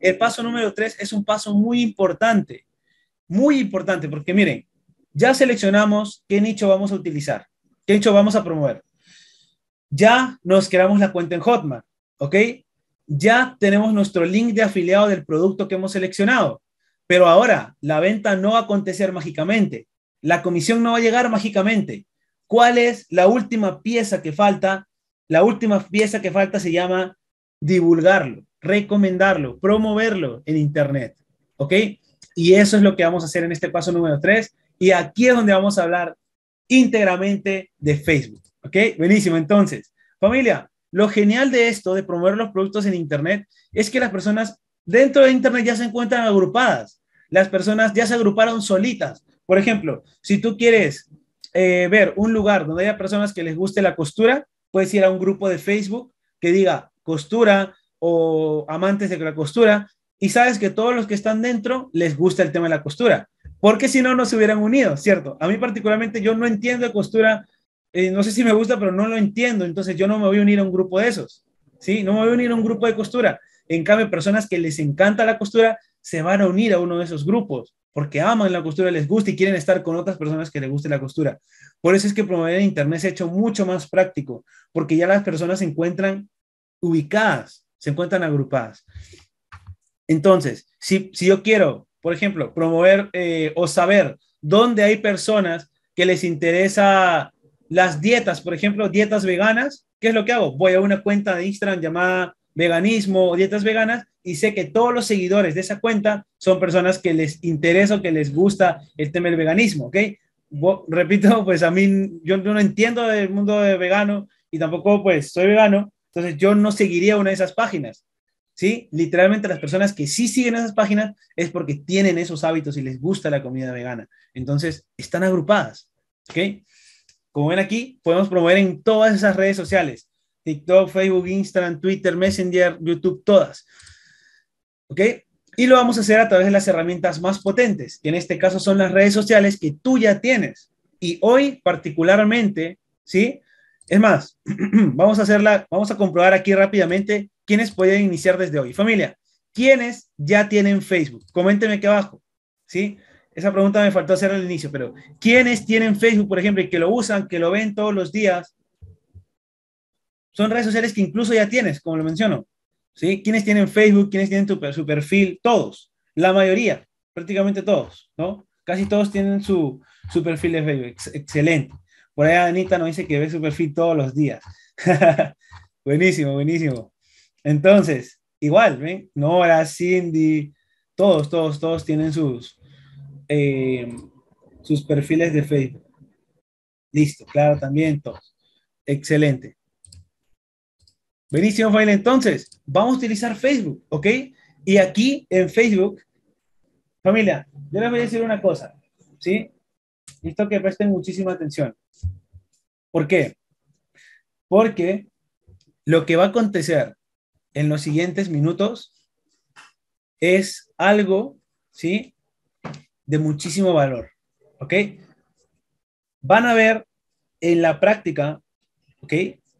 El paso número 3 es un paso muy importante, muy importante, porque miren, ya seleccionamos qué nicho vamos a utilizar, qué nicho vamos a promover. Ya nos creamos la cuenta en Hotmart, ¿ok? Ya tenemos nuestro link de afiliado del producto que hemos seleccionado, pero ahora la venta no va a acontecer mágicamente, la comisión no va a llegar mágicamente. ¿Cuál es la última pieza que falta la última pieza que falta se llama divulgarlo, recomendarlo, promoverlo en Internet. ¿Ok? Y eso es lo que vamos a hacer en este paso número 3. Y aquí es donde vamos a hablar íntegramente de Facebook. ¿Ok? Buenísimo. Entonces, familia, lo genial de esto, de promover los productos en Internet, es que las personas dentro de Internet ya se encuentran agrupadas. Las personas ya se agruparon solitas. Por ejemplo, si tú quieres eh, ver un lugar donde haya personas que les guste la costura, puedes ir a un grupo de Facebook que diga costura o amantes de la costura y sabes que todos los que están dentro les gusta el tema de la costura, porque si no, no se hubieran unido, ¿cierto? A mí particularmente yo no entiendo costura, eh, no sé si me gusta, pero no lo entiendo, entonces yo no me voy a unir a un grupo de esos, ¿sí? No me voy a unir a un grupo de costura. En cambio, personas que les encanta la costura se van a unir a uno de esos grupos porque aman la costura, les gusta y quieren estar con otras personas que les guste la costura. Por eso es que promover Internet se ha hecho mucho más práctico, porque ya las personas se encuentran ubicadas, se encuentran agrupadas. Entonces, si, yo quiero, por ejemplo, promover eh, o saber dónde hay personas que les interesa las dietas, por ejemplo, dietas veganas, ¿qué es lo que hago? Voy a una cuenta de Instagram llamada veganismo o dietas veganas y sé que todos los seguidores de esa cuenta son personas que les interesa o que les gusta el tema del veganismo, ¿ok? repito, pues a mí yo no entiendo del mundo de vegano y tampoco pues soy vegano, entonces yo no seguiría una de esas páginas. ¿Sí? Literalmente las personas que sí siguen esas páginas es porque tienen esos hábitos y les gusta la comida vegana. Entonces, están agrupadas. ¿Ok? Como ven aquí, podemos promover en todas esas redes sociales. TikTok, Facebook, Instagram, Twitter, Messenger, YouTube, todas. ¿Ok? Y lo vamos a hacer a través de las herramientas más potentes, que en este caso son las redes sociales que tú ya tienes. Y hoy particularmente, ¿sí? Es más, *clears throat* vamos a hacerla, vamos a comprobar aquí rápidamente quiénes pueden iniciar desde hoy. Familia, ¿quiénes ya tienen Facebook? Coménteme aquí abajo, ¿sí? Esa pregunta me faltó hacer al inicio, pero ¿quiénes tienen Facebook, por ejemplo, y que lo usan, que lo ven todos los días? Son redes sociales que incluso ya tienes, como lo menciono. ¿sí? ¿Quiénes tienen Facebook? ¿Quiénes tienen su perfil? Todos, la mayoría, prácticamente todos, ¿no? Casi todos tienen su, su perfil de Facebook, excelente. Por allá Anita nos dice que ve su perfil todos los días. *laughs* buenísimo, buenísimo. Entonces, igual, ¿ven? Nora, Cindy, todos, todos, todos tienen sus, eh, sus perfiles de Facebook. Listo, claro, también todos. Excelente. Buenísimo, Fael. Entonces, vamos a utilizar Facebook, ¿ok? Y aquí en Facebook, familia, yo decir una cosa, ¿sí? Esto que presten muchísima atención. ¿Por qué? Porque lo que va a acontecer en los siguientes minutos es algo, ¿sí? De muchísimo valor, ¿ok? Van a ver en la práctica, ¿ok?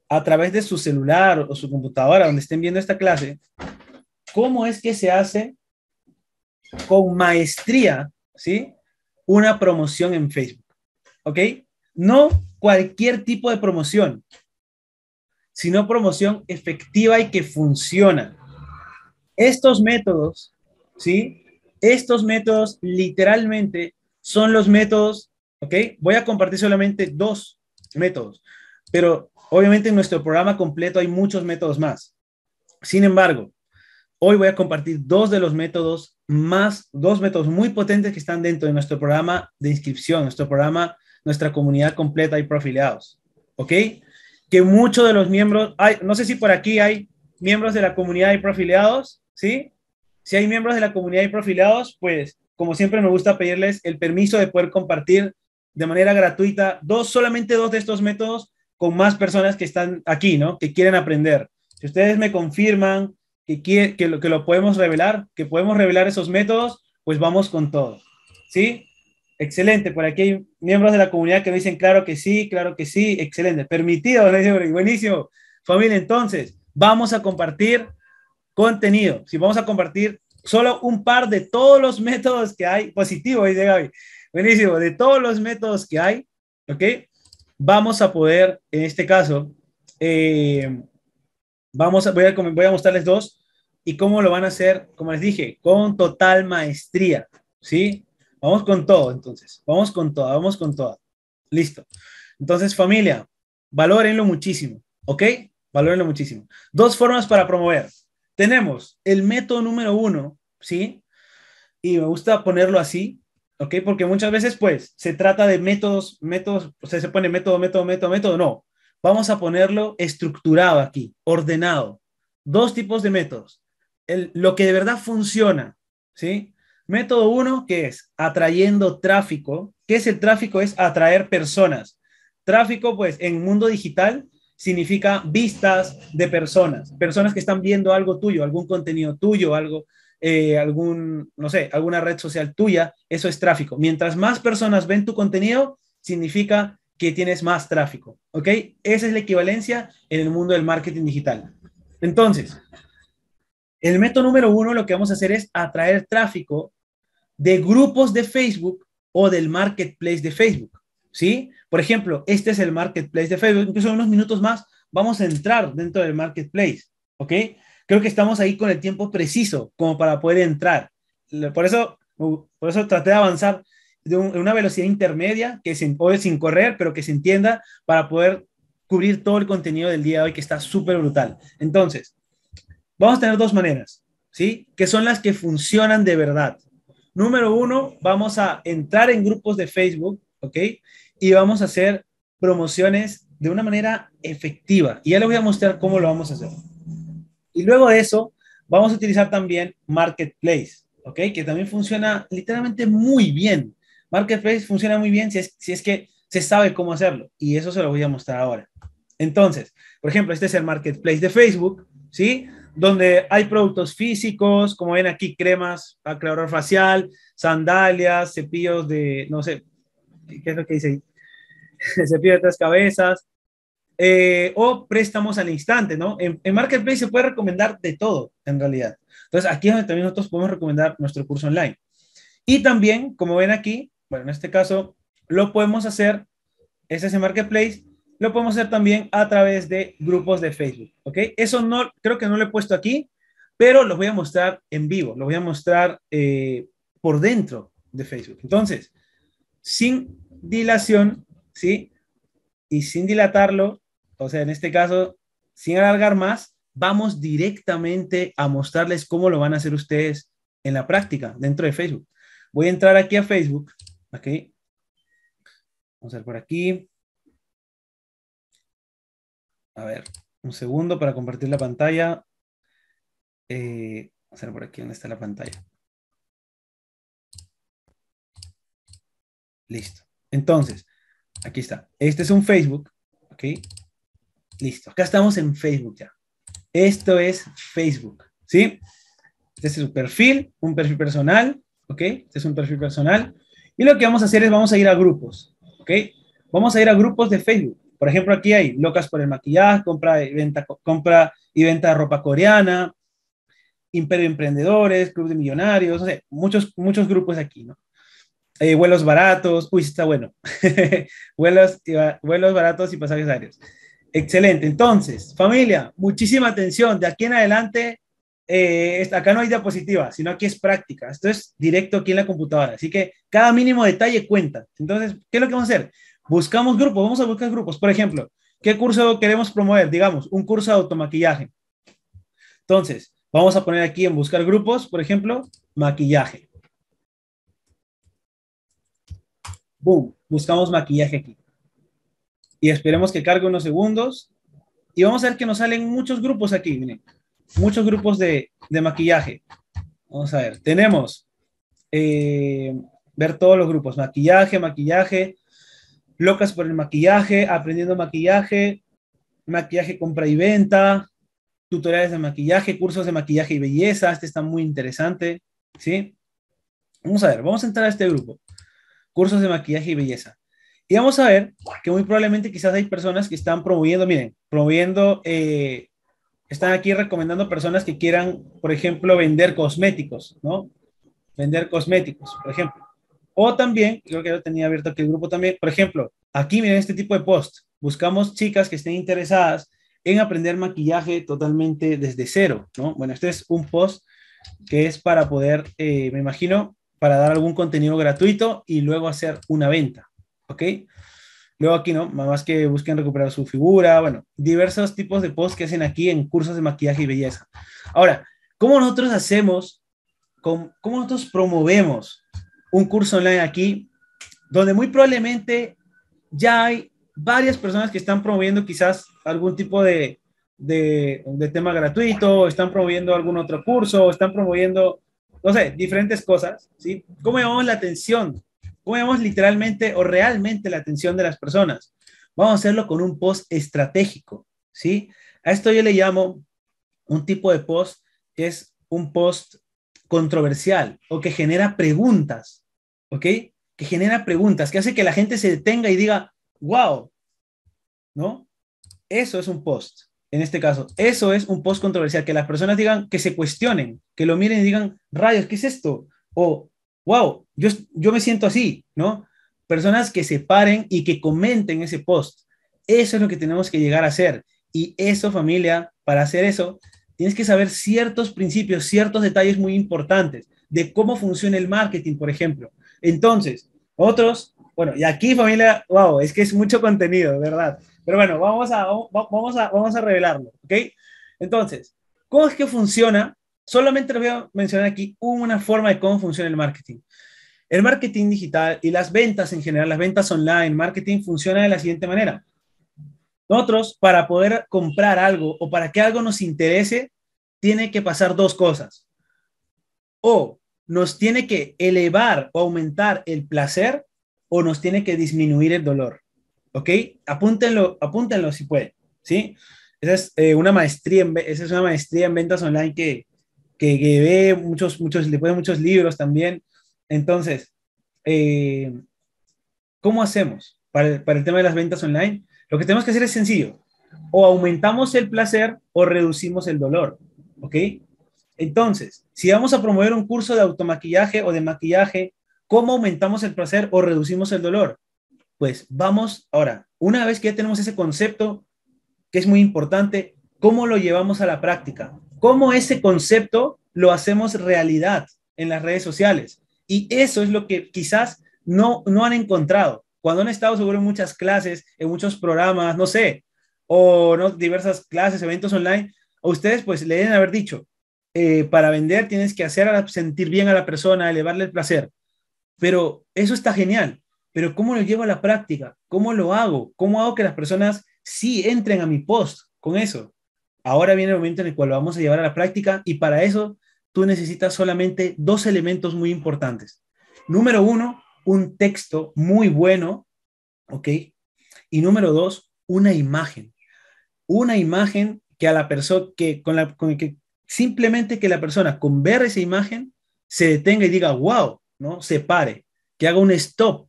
a través de su celular o su computadora, donde estén viendo esta clase, cómo es que se hace con maestría, ¿sí? Una promoción en Facebook, ¿ok? No cualquier tipo de promoción, sino promoción efectiva y que funciona. Estos métodos, ¿sí? Estos métodos literalmente son los métodos, ¿ok? Voy a compartir solamente dos métodos, pero Obviamente en nuestro programa completo hay muchos métodos más. Sin embargo, hoy voy a compartir dos de los métodos más, dos métodos muy potentes que están dentro de nuestro programa de inscripción, nuestro programa, nuestra comunidad completa y profiliados. ¿Ok? Que muchos de los miembros, no sé si por aquí hay miembros de la comunidad y profiliados, ¿sí? Si hay miembros de la comunidad y profiliados, pues como siempre me gusta pedirles el permiso de poder compartir de manera gratuita dos, solamente dos de estos métodos con más personas que están aquí, ¿no? Que quieren aprender. Si ustedes me confirman que, lo, podemos revelar, que podemos revelar esos métodos, pues vamos con todo. ¿Sí? Excelente, por aquí hay miembros de la comunidad que me dicen, claro que sí, claro que sí, excelente, permitido, buenísimo. Familia, entonces, vamos a compartir contenido, si vamos a compartir solo un par de todos los métodos que hay, positivo, dice Gaby, buenísimo, de todos los métodos que hay, ¿ok? vamos a poder, en este caso, eh, vamos voy, a, voy a mostrarles dos y cómo lo van a hacer, como les dije, con total maestría, ¿sí? Vamos con todo, entonces, vamos con toda, vamos con toda. Listo. Entonces, familia, valórenlo muchísimo, ¿ok? Valórenlo muchísimo. Dos formas para promover. Tenemos el método número uno, ¿sí? Y me gusta ponerlo así, ¿ok? Porque muchas veces, pues, se trata de métodos, métodos, o se pone método, método, método, método, no. Vamos a ponerlo estructurado aquí, ordenado. Dos tipos de métodos. lo que de verdad funciona, ¿sí? Método uno, que es atrayendo tráfico. ¿Qué es el tráfico? Es atraer personas. Tráfico, pues, en mundo digital significa vistas de personas, personas que están viendo algo tuyo, algún contenido tuyo, algo, eh, algún, no sé, alguna red social tuya, eso es tráfico. Mientras más personas ven tu contenido, significa que tienes más tráfico, ¿ok? Esa es la equivalencia en el mundo del marketing digital. Entonces, el método número uno lo que vamos a hacer es atraer tráfico de grupos de Facebook o del marketplace de Facebook, ¿sí? Por ejemplo, este es el marketplace de Facebook, incluso en unos minutos más vamos a entrar dentro del marketplace, ¿ok? creo que estamos ahí con el tiempo preciso como para poder entrar. Por eso, por eso traté de avanzar de, una velocidad intermedia, que se, o sin correr, pero que se entienda para poder cubrir todo el contenido del día de hoy que está súper brutal. Entonces, vamos a tener dos maneras, ¿sí? Que son las que funcionan de verdad. Número uno, vamos a entrar en grupos de Facebook, ¿ok? Y vamos a hacer promociones de una manera efectiva. Y ya les voy a mostrar cómo lo vamos a hacer. Y luego de eso, vamos a utilizar también Marketplace, ¿ok? Que también funciona literalmente muy bien. Marketplace funciona muy bien si es, que se sabe cómo hacerlo. Y eso se lo voy a mostrar ahora. Entonces, por ejemplo, este es el Marketplace de Facebook, ¿sí? Donde hay productos físicos, como ven aquí, cremas, aclarador facial, sandalias, cepillos de, no sé, ¿qué es lo que dice ahí? *laughs* de tres cabezas, eh, o préstamos al instante, ¿no? En, Marketplace se puede recomendar de todo, en realidad. Entonces, aquí es donde también nosotros podemos recomendar nuestro curso online. Y también, como ven aquí, bueno, en este caso, lo podemos hacer, es ese Marketplace, lo podemos hacer también a través de grupos de Facebook, ¿ok? Eso no, creo que no lo he puesto aquí, pero lo voy a mostrar en vivo, Lo voy a mostrar eh, por dentro de Facebook. Entonces, sin dilación, ¿sí? Y sin dilatarlo, o sea, en este caso, sin alargar más, vamos directamente a mostrarles cómo lo van a hacer ustedes en la práctica dentro de Facebook. Voy a entrar aquí a Facebook, ¿ok? Vamos a ver por aquí. A ver, un segundo para compartir la pantalla. Eh, vamos a ver por aquí dónde está la pantalla. Listo. Entonces, aquí está. Este es un Facebook, ¿ok? Listo, acá estamos en Facebook ya. Esto es Facebook, ¿sí? Este es su perfil, un perfil personal, ¿ok? Este es un perfil personal. Y lo que vamos a hacer es vamos a ir a grupos, ¿ok? Vamos a ir a grupos de Facebook. Por ejemplo, aquí hay locas por el maquillaje, compra y venta, compra y venta de ropa coreana, Imperio Emprendedores, Club de Millonarios, muchos, muchos grupos aquí, ¿no? Eh, vuelos baratos, uy, está bueno. *laughs* vuelos, vuelos baratos y pasajes aéreos. Excelente. Entonces, familia, muchísima atención. De aquí en adelante, eh, acá no hay diapositiva, sino aquí es práctica. Esto es directo aquí en la computadora. Así que cada mínimo detalle cuenta. Entonces, ¿qué es lo que vamos a hacer? Buscamos grupos, vamos a buscar grupos. Por ejemplo, ¿qué curso queremos promover? Digamos, un curso de automaquillaje. Entonces, vamos a poner aquí en buscar grupos, por ejemplo, maquillaje. Boom, buscamos maquillaje aquí y esperemos que cargue unos segundos. Y vamos a ver que nos salen muchos grupos aquí, miren. muchos grupos de, maquillaje. Vamos a ver, tenemos eh, ver todos los grupos, maquillaje, maquillaje, locas por el maquillaje, aprendiendo maquillaje, maquillaje compra y venta, tutoriales de maquillaje, cursos de maquillaje y belleza, este está muy interesante, ¿sí? Vamos a ver, vamos a entrar a este grupo, cursos de maquillaje y belleza. Y vamos a ver que muy probablemente quizás hay personas que están promoviendo, miren, promoviendo, eh, están aquí recomendando personas que quieran, por ejemplo, vender cosméticos, ¿no? Vender cosméticos, por ejemplo. O también, creo que yo tenía abierto aquí el grupo también, por ejemplo, aquí miren este tipo de post. Buscamos chicas que estén interesadas en aprender maquillaje totalmente desde cero, ¿no? Bueno, este es un post que es para poder, eh, me imagino, para dar algún contenido gratuito y luego hacer una venta. ¿ok? Luego aquí, ¿no? Mamás que busquen recuperar su figura, bueno, diversos tipos de posts que hacen aquí en cursos de maquillaje y belleza. Ahora, ¿cómo nosotros hacemos, cómo, nosotros promovemos un curso online aquí, donde muy probablemente ya hay varias personas que están promoviendo quizás algún tipo de, de, de tema gratuito, están promoviendo algún otro curso, están promoviendo, no sé, diferentes cosas, ¿sí? ¿Cómo llamamos la atención literalmente o realmente la atención de las personas. Vamos a hacerlo con un post estratégico, ¿sí? A esto yo le llamo un tipo de post que es un post controversial o que genera preguntas, ¿ok? Que genera preguntas, que hace que la gente se detenga y diga, wow, ¿no? Eso es un post, en este caso. Eso es un post controversial, que las personas digan, que se cuestionen, que lo miren y digan, rayos, ¿qué es esto? O wow, yo, yo me siento así, ¿no? Personas que se paren y que comenten ese post. Eso es lo que tenemos que llegar a hacer. Y eso, familia, para hacer eso, tienes que saber ciertos principios, ciertos detalles muy importantes de cómo funciona el marketing, por ejemplo. Entonces, otros, bueno, y aquí familia, wow, es que es mucho contenido, ¿verdad? Pero bueno, vamos a, vamos a, vamos a revelarlo, ¿ok? Entonces, ¿cómo es que funciona solamente les voy a mencionar aquí una forma de cómo funciona el marketing. El marketing digital y las ventas en general, las ventas online, marketing funciona de la siguiente manera. Nosotros, para poder comprar algo o para que algo nos interese, tiene que pasar dos cosas. O nos tiene que elevar o aumentar el placer o nos tiene que disminuir el dolor. ¿Ok? Apúntenlo, apúntenlo si pueden. ¿Sí? es, eh, una maestría en, esa es una maestría en ventas online que, que, ve muchos, muchos, le ponen muchos libros también. Entonces, eh, ¿cómo hacemos para el, para el tema de las ventas online? Lo que tenemos que hacer es sencillo. O aumentamos el placer o reducimos el dolor. ¿Ok? Entonces, si vamos a promover un curso de automaquillaje o de maquillaje, ¿cómo aumentamos el placer o reducimos el dolor? Pues vamos ahora, una vez que ya tenemos ese concepto, que es muy importante, ¿cómo lo llevamos a la práctica? cómo ese concepto lo hacemos realidad en las redes sociales. Y eso es lo que quizás no, han encontrado. Cuando han estado seguro en muchas clases, en muchos programas, no sé, o ¿no? diversas clases, eventos online, a ustedes pues le deben haber dicho, eh, para vender tienes que hacer a sentir bien a la persona, elevarle el placer. Pero eso está genial. Pero ¿cómo lo llevo a la práctica? ¿Cómo lo hago? ¿Cómo hago que las personas sí entren a mi post con eso? Ahora viene el momento en el cual lo vamos a llevar a la práctica y para eso tú necesitas solamente dos elementos muy importantes. Número uno, un texto muy bueno, ¿ok? Y número dos, una imagen. Una imagen que a la persona, que con la, que simplemente que la persona con ver esa imagen se detenga y diga, wow, ¿no? Se pare, que haga un stop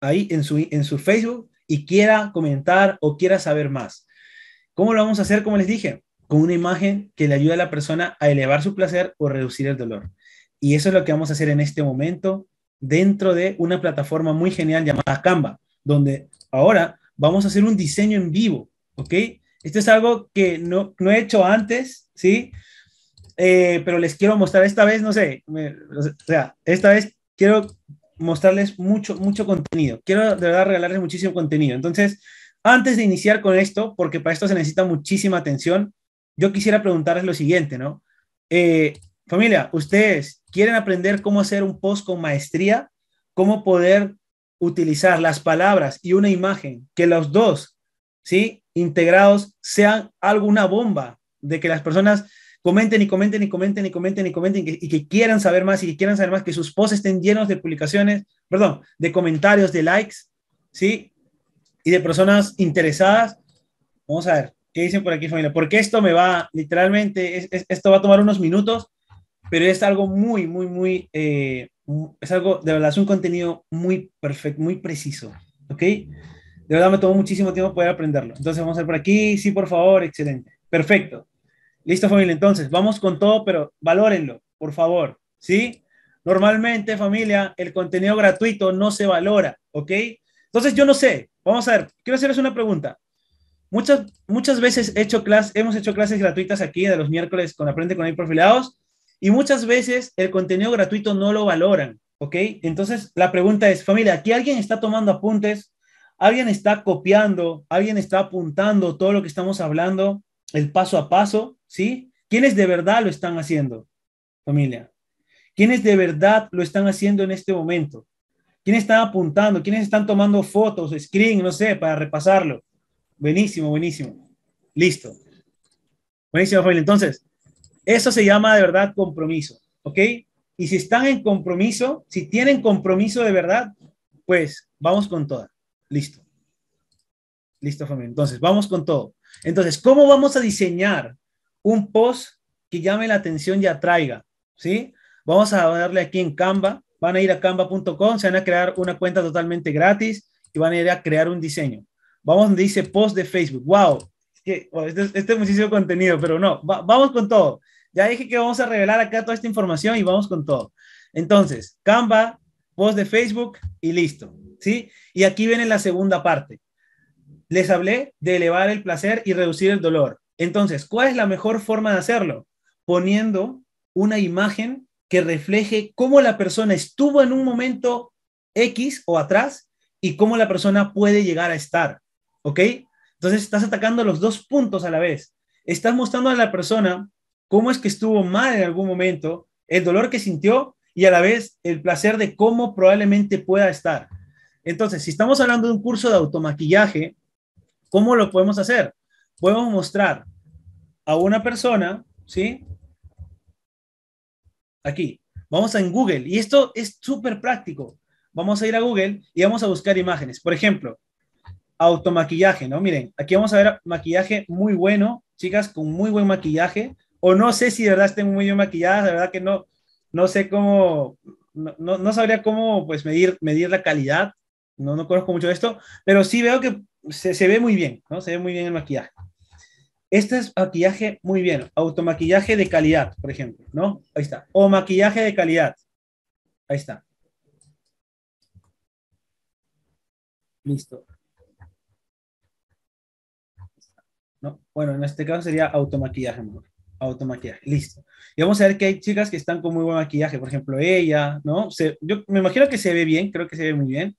ahí en su, en su Facebook y quiera comentar o quiera saber más. ¿Cómo lo vamos a hacer? Como les dije, con una imagen que le ayude a la persona a elevar su placer o reducir el dolor. Y eso es lo que vamos a hacer en este momento dentro de una plataforma muy genial llamada Canva, donde ahora vamos a hacer un diseño en vivo, ¿ok? Esto es algo que no, he hecho antes, ¿sí? Eh, pero les quiero mostrar esta vez, no sé, o sea, esta vez quiero mostrarles mucho, mucho contenido. Quiero de verdad regalarles muchísimo contenido. Entonces, antes de iniciar con esto, porque para esto se necesita muchísima atención, yo quisiera preguntarles lo siguiente, ¿no? Eh, familia, ¿ustedes quieren aprender cómo hacer un post con maestría? ¿Cómo poder utilizar las palabras y una imagen que los dos, ¿sí? Integrados sean alguna bomba de que las personas comenten y comenten y comenten y comenten y comenten y que, y que quieran saber más y que quieran saber más, que sus posts estén llenos de publicaciones, perdón, de comentarios, de likes, ¿sí? Y de personas interesadas. Vamos a ver, ¿Qué dicen por aquí, familia? Porque esto me va, literalmente, esto va a tomar unos minutos, pero es algo muy, muy, muy, eh, es algo, de verdad, es un contenido muy perfecto, muy preciso, ¿ok? De verdad me tomó muchísimo tiempo poder aprenderlo. Entonces vamos a ver por aquí, sí, por favor, excelente. Perfecto. Listo, familia, entonces, vamos con todo, pero valórenlo, por favor, ¿sí? Normalmente, familia, el contenido gratuito no se valora, ¿ok? Entonces, yo no sé, vamos a ver, quiero hacerles una pregunta. Muchas, veces hemos hecho clases gratuitas aquí de los miércoles con Aprende con Profilados y muchas veces el contenido gratuito no lo valoran, ¿ok? Entonces la pregunta es, familia, ¿aquí alguien está tomando apuntes? ¿Alguien está copiando? ¿Alguien está apuntando todo lo que estamos hablando, el paso a paso? ¿Sí? ¿Quiénes de verdad lo están haciendo, familia? ¿Quiénes de verdad lo están haciendo en este momento? ¿Quiénes están apuntando? ¿Quiénes están tomando fotos, screen, no sé, para repasarlo? Buenísimo, buenísimo. Listo. Buenísimo, familia. Entonces, eso se llama de verdad compromiso, ¿ok? Y si están en compromiso, si tienen compromiso de verdad, pues vamos con toda. Listo. Listo, familia. Entonces, vamos con todo. Entonces, ¿cómo vamos a diseñar un post que llame la atención y atraiga? ¿Sí? Vamos a darle aquí en Canva. Van a ir a canva.com, se van a crear una cuenta totalmente gratis y van a ir a crear un diseño. Vamos donde dice post de Facebook. ¡Wow! Este, este es muchísimo contenido, pero no, vamos con todo. Ya dije que vamos a revelar acá toda esta información y vamos con todo. Entonces, Canva, post de Facebook y listo. ¿Sí? Y aquí viene la segunda parte. Les hablé de elevar el placer y reducir el dolor. Entonces, ¿cuál es la mejor forma de hacerlo? Poniendo una imagen que refleje cómo la persona estuvo en un momento X o atrás y cómo la persona puede llegar a estar. ¿Ok? Entonces estás atacando los dos puntos a la vez. Estás mostrando a la persona cómo es que estuvo mal en algún momento, el dolor que sintió y a la vez el placer de cómo probablemente pueda estar. Entonces, si estamos hablando de un curso de automaquillaje, ¿cómo lo podemos hacer? Podemos mostrar a una persona, ¿sí? Aquí, vamos a en Google, y esto es súper práctico. Vamos a ir a Google y vamos a buscar imágenes. Por ejemplo, automaquillaje, ¿no? Miren, aquí vamos a ver maquillaje muy bueno, chicas, con muy buen maquillaje, o no sé si de verdad estén muy bien maquilladas, la verdad que no, no sé cómo, no, sabría cómo, pues, medir, medir la calidad, no, no conozco mucho de esto, pero sí veo que se, se, ve muy bien, ¿no? Se ve muy bien el maquillaje. Este es maquillaje muy bien, automaquillaje de calidad, por ejemplo, ¿no? Ahí está, o maquillaje de calidad, ahí está. Listo. Bueno, en este caso sería automaquillaje amor Automaquillaje, listo. Y vamos a ver que hay chicas que están con muy buen maquillaje, por ejemplo, ella, ¿no? Se, yo me imagino que se ve bien, creo que se ve muy bien.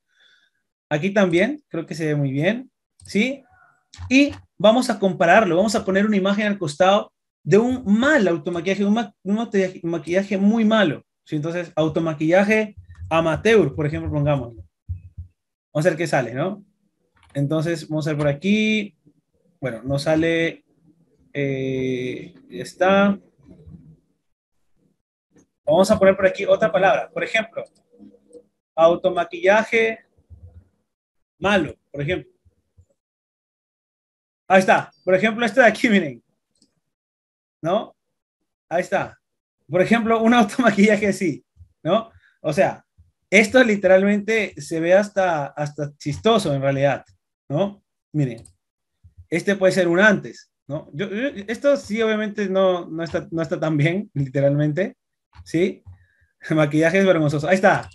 Aquí también, creo que se ve muy bien, ¿sí? Y vamos a compararlo, vamos a poner una imagen al costado de un mal automaquillaje, un, un maquillaje muy malo, ¿sí? Entonces, automaquillaje amateur, por ejemplo, pongámoslo. Vamos a ver qué sale, ¿no? Entonces, vamos a ver por aquí bueno, no sale, eh, está, vamos a poner por aquí otra palabra, por ejemplo, automaquillaje malo, por ejemplo. Ahí está, por ejemplo, este de aquí, *laughs* miren, ¿no? Ahí está. Por ejemplo, un automaquillaje sí, ¿no? O sea, esto literalmente se ve hasta, hasta chistoso en realidad, ¿no? Miren este puede ser un antes, ¿no? esto sí, obviamente, no, no, está, no está tan bien, *laughs* literalmente, ¿sí? Maquillajes es vergonzoso. Ahí está,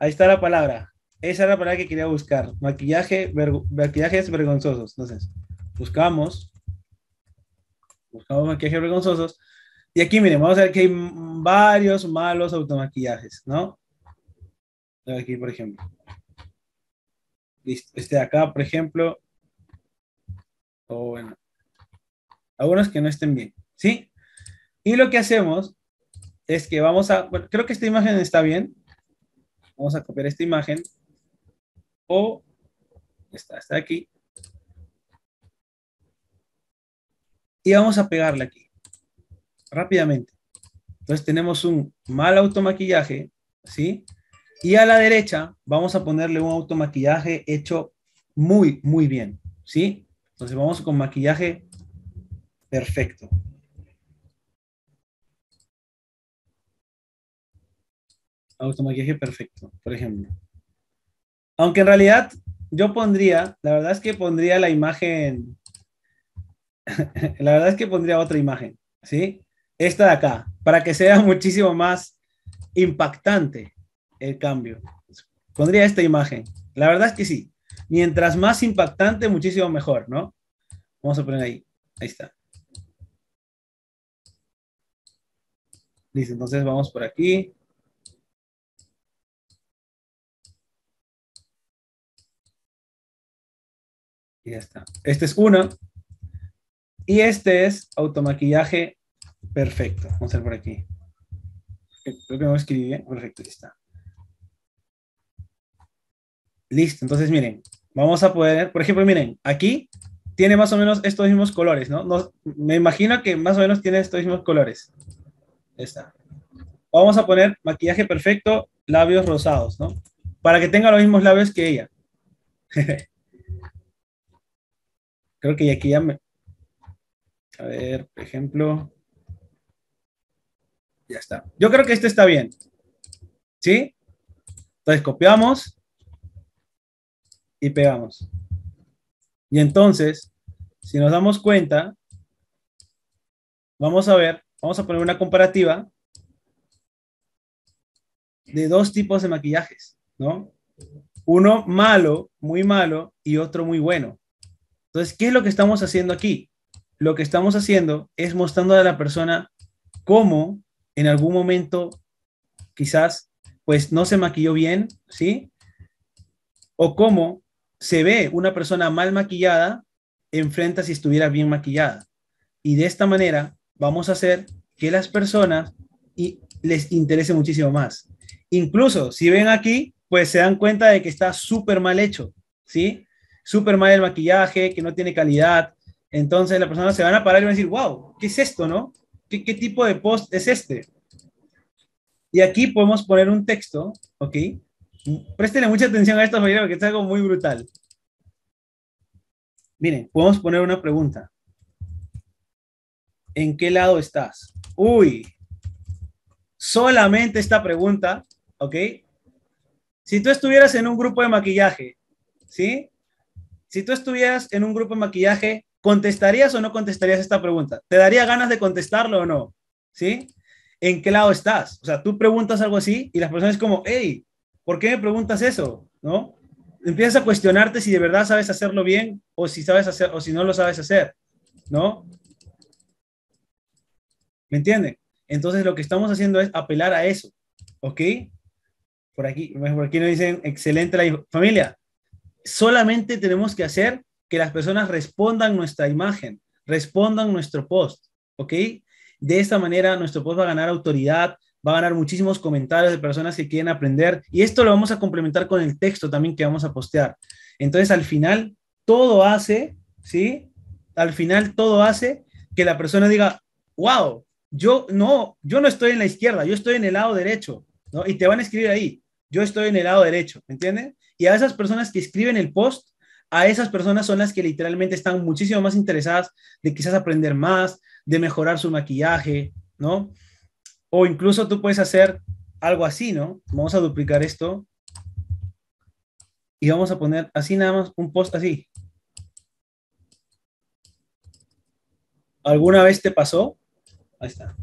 ahí está la palabra. Esa es la palabra que quería buscar. Maquillaje, maquillajes vergonzosos. Entonces, buscamos, buscamos maquillajes vergonzosos. Y aquí, miren, vamos a ver que hay varios malos automaquillajes, ¿no? Aquí, por ejemplo. Este de acá, por ejemplo, o oh, bueno, algunos que no estén bien, ¿sí? Y lo que hacemos es que vamos a, creo que esta imagen está bien, vamos a copiar esta imagen, o está, está aquí, y vamos a pegarla aquí, rápidamente. Entonces tenemos un mal automaquillaje, ¿sí? Y a la derecha vamos a ponerle un automaquillaje hecho muy, muy bien, ¿sí? Entonces vamos con maquillaje perfecto. Automaquillaje perfecto, por ejemplo. Aunque en realidad yo pondría, la verdad es que pondría la imagen, *laughs* la verdad es que pondría otra imagen, ¿sí? Esta de acá, para que sea *laughs* muchísimo más impactante el cambio. Pondría esta imagen. La verdad es que sí, Mientras más impactante, muchísimo mejor, ¿no? Vamos a poner ahí. Ahí está. Listo, entonces vamos por aquí. Y ya está. Este es uno. Y este es automaquillaje perfecto. Vamos a ver por aquí. Creo que a escribí bien. Perfecto, ahí está. Listo, entonces miren, vamos a poder, por ejemplo, miren, aquí tiene más o menos estos mismos colores, ¿no? me imagino que más o menos tiene estos mismos colores. Está. Vamos a poner maquillaje perfecto, labios rosados, ¿no? Para que tenga los mismos labios que ella. *laughs* Creo que ya aquí ya me... A ver, por ejemplo... Ya está. Yo creo que este está bien. ¿Sí? Entonces copiamos y pegamos. Y entonces, si nos damos cuenta, vamos a ver, vamos a poner una comparativa de dos tipos de maquillajes, ¿no? Uno malo, muy malo, y otro muy bueno. Entonces, ¿qué es lo que estamos haciendo aquí? Lo que estamos haciendo es mostrando a la persona cómo en algún momento quizás pues no se maquilló bien, ¿sí? O cómo se ve una persona mal maquillada enfrenta si estuviera bien maquillada. Y de esta manera vamos a hacer que las personas y les interese muchísimo más. Incluso si ven aquí, pues se dan cuenta de que está súper mal hecho, ¿sí? Súper mal el maquillaje, que no tiene calidad. Entonces la persona se van a parar y van a decir, wow, ¿qué es esto, no? qué tipo de post es este? Y aquí podemos poner un texto, ¿ok? Préstenle mucha atención a esto, familia porque es algo muy brutal. Miren, podemos poner una pregunta. ¿En qué lado estás? Uy, solamente esta pregunta, ¿ok? Si tú estuvieras en un grupo de maquillaje, ¿sí? Si tú estuvieras en un grupo de maquillaje, ¿contestarías o no contestarías esta pregunta? ¿Te daría ganas de contestarlo o no? ¿Sí? ¿En qué lado estás? O sea, tú preguntas algo así y las personas como, hey, ¿por qué me preguntas eso? ¿No? Empiezas a cuestionarte si de verdad sabes hacerlo bien o si sabes hacer o si no lo sabes hacer, ¿no? ¿Me entienden? Entonces lo que estamos haciendo es apelar a eso, ¿ok? Por aquí, por aquí nos dicen, excelente la familia. Solamente tenemos que hacer que las personas respondan nuestra imagen, respondan nuestro post, ¿ok? De esta manera nuestro post va a ganar autoridad, va a ganar muchísimos comentarios de personas que quieren aprender y esto lo vamos a complementar con el texto también que vamos a postear. Entonces, al final, todo hace, ¿sí? Al final, todo hace que la persona diga, wow, yo no, yo no estoy en la izquierda, yo estoy en el lado derecho, ¿no? Y te van a escribir ahí, yo estoy en el lado derecho, ¿me Y a esas personas que escriben el post, a esas personas son las que literalmente están muchísimo más interesadas de quizás aprender más, de mejorar su maquillaje, ¿no? O incluso tú puedes hacer algo así, ¿no? Vamos a duplicar esto y vamos a poner así nada más un post así. ¿Alguna vez te pasó? Ahí está.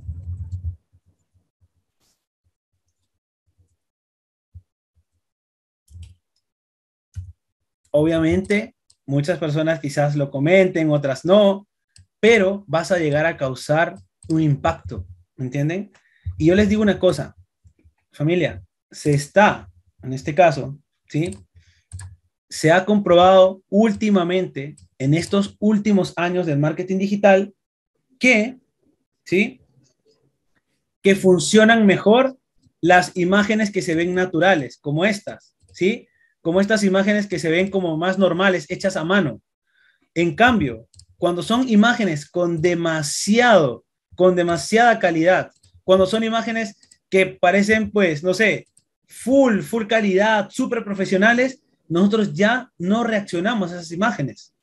Obviamente, muchas personas quizás lo comenten, otras no, pero vas a llegar a causar un impacto, ¿entienden? Y yo les digo una cosa, familia, se está, en este caso, ¿sí? Se ha comprobado últimamente, en estos últimos años del marketing digital, que, ¿sí? Que funcionan mejor las imágenes que se ven naturales, como estas, ¿sí? Como estas imágenes que se ven como más normales, hechas a mano. En cambio, cuando son imágenes con demasiado, con demasiada calidad, cuando son imágenes que parecen, pues, no sé, full, full calidad, súper profesionales, nosotros ya no reaccionamos a esas imágenes.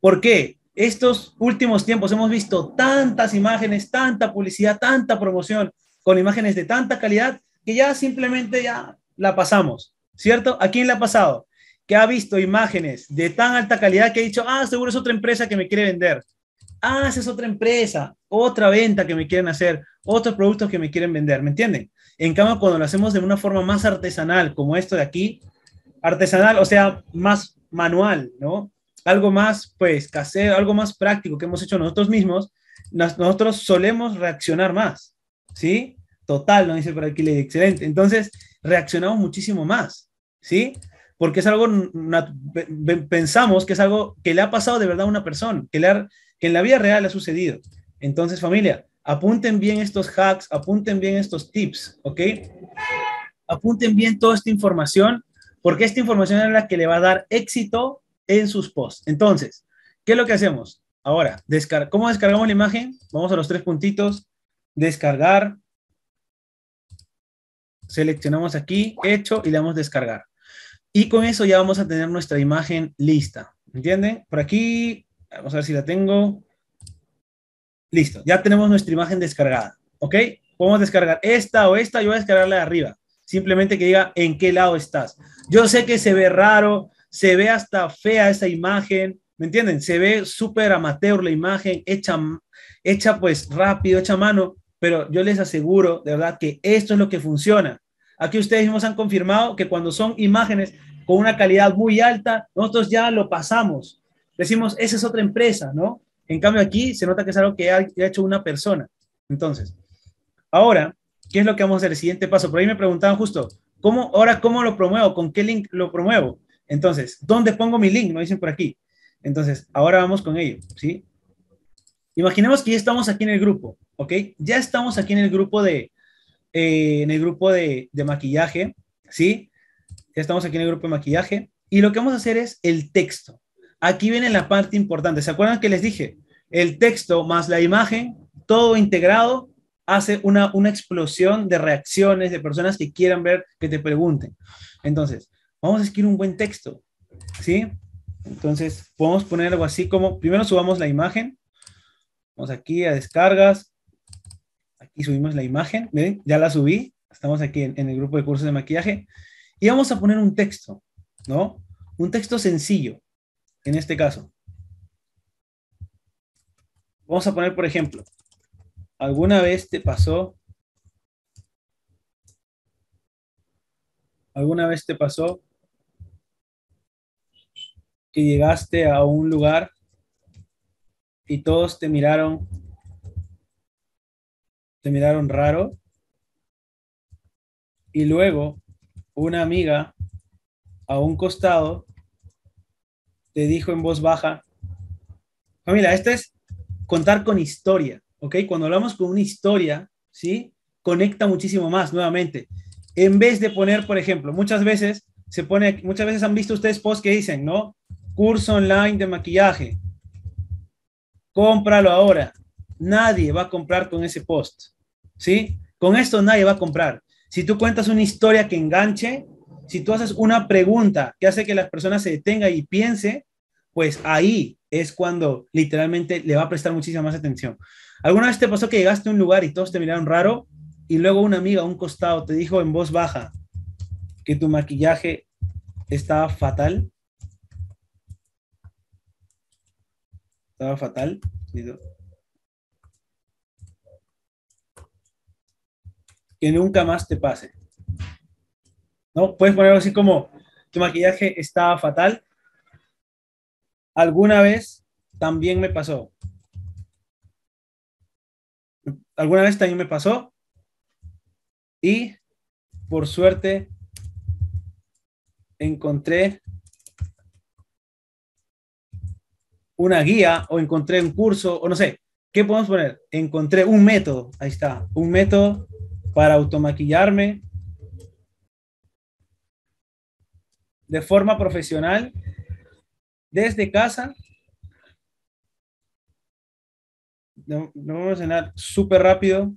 ¿Por qué? Estos últimos tiempos hemos visto tantas imágenes, tanta publicidad, tanta promoción con imágenes de tanta calidad que ya simplemente ya la pasamos, ¿cierto? ¿A quién le ha pasado? Que ha visto imágenes de tan alta calidad que ha dicho, ah, seguro es otra empresa que me quiere vender ah, esa es otra empresa, otra venta que me quieren hacer, otros productos que me quieren vender, ¿me entienden? En cambio, cuando lo hacemos de una forma más artesanal, como esto de aquí, artesanal, o sea, más manual, ¿no? Algo más, pues, casero, algo más práctico que hemos hecho nosotros mismos, nosotros solemos reaccionar más, ¿sí? Total, no dice por aquí, excelente. Entonces, reaccionamos muchísimo más, ¿sí? Porque es algo, pensamos que es algo que le ha pasado de verdad a una persona, que le ha que en la vida real ha sucedido. Entonces, familia, apunten bien estos hacks, apunten bien estos tips, ¿ok? Apunten bien toda esta información, porque esta información es la que le va a dar éxito en sus posts. Entonces, ¿qué es lo que hacemos? Ahora, ¿cómo descargamos la imagen? Vamos a los tres puntitos, descargar, seleccionamos aquí, hecho, y le damos descargar. Y con eso ya vamos a tener nuestra imagen lista, ¿entienden? Por aquí Vamos a ver si la tengo. Listo, ya tenemos nuestra imagen descargada, ¿ok? Podemos descargar esta o esta, yo voy a descargarla de arriba. Simplemente que diga en qué lado estás. Yo sé que se ve raro, se ve hasta fea esa imagen, ¿me entienden? Se ve súper amateur la imagen, hecha, hecha pues rápido, hecha mano, pero yo les aseguro de verdad que esto es lo que funciona. Aquí ustedes mismos han confirmado que cuando son imágenes con una calidad muy alta, nosotros ya lo pasamos decimos, esa es otra empresa, ¿no? En cambio aquí se nota que es algo que ha, hecho una persona. Entonces, ahora, ¿qué es lo que vamos a hacer? El siguiente paso. Por ahí me preguntaban justo, ¿cómo, ahora cómo lo promuevo? ¿Con qué link lo promuevo? Entonces, ¿dónde pongo mi link? Me dicen por aquí. Entonces, ahora vamos con ello, ¿sí? Imaginemos que ya estamos aquí en el grupo, ¿ok? Ya estamos aquí en el grupo de, eh, en el grupo de, de maquillaje, ¿sí? Ya estamos aquí en el grupo de maquillaje. Y lo que vamos a hacer es el texto aquí viene la parte importante. ¿Se acuerdan que les dije? El texto más la imagen, todo integrado, hace una, una explosión de reacciones de personas que quieran ver, que te pregunten. Entonces, vamos a escribir un buen texto, ¿sí? Entonces, podemos poner algo así como, primero subamos la imagen, vamos aquí a descargas, aquí subimos la imagen, ¿ven? Ya la subí, estamos aquí en el grupo de cursos de maquillaje, y vamos a poner un texto, ¿no? Un texto sencillo, en este caso. Vamos a poner, por ejemplo, ¿alguna vez te pasó? ¿Alguna vez te pasó que llegaste a un lugar y todos te miraron, te miraron raro? Y luego una amiga a un costado te dijo en voz baja, familia, esto es contar con historia, ¿ok? Cuando hablamos con una historia, ¿sí? Conecta muchísimo más nuevamente. En vez de poner, por ejemplo, muchas veces se pone, muchas veces han visto ustedes posts que dicen, ¿no? Curso online de maquillaje. Cómpralo ahora. Nadie va a comprar con ese post, ¿sí? Con esto nadie va a comprar. Si tú cuentas una historia que enganche, si tú haces una pregunta que hace que las personas se detengan y piense, pues ahí es cuando literalmente le va a prestar muchísima más atención. ¿Alguna vez te pasó que llegaste a un lugar y todos te miraron raro y luego una amiga a un costado te dijo en voz baja que tu maquillaje estaba fatal? Estaba fatal. Que nunca más te pase. ¿no? Puedes poner así como, tu maquillaje está fatal. Alguna vez también me pasó. Alguna vez también me pasó. Y por suerte encontré una guía o encontré un curso o no sé, ¿qué podemos poner? Encontré un método, ahí está, un método para automaquillarme de forma profesional desde casa. no vamos a cenar súper rápido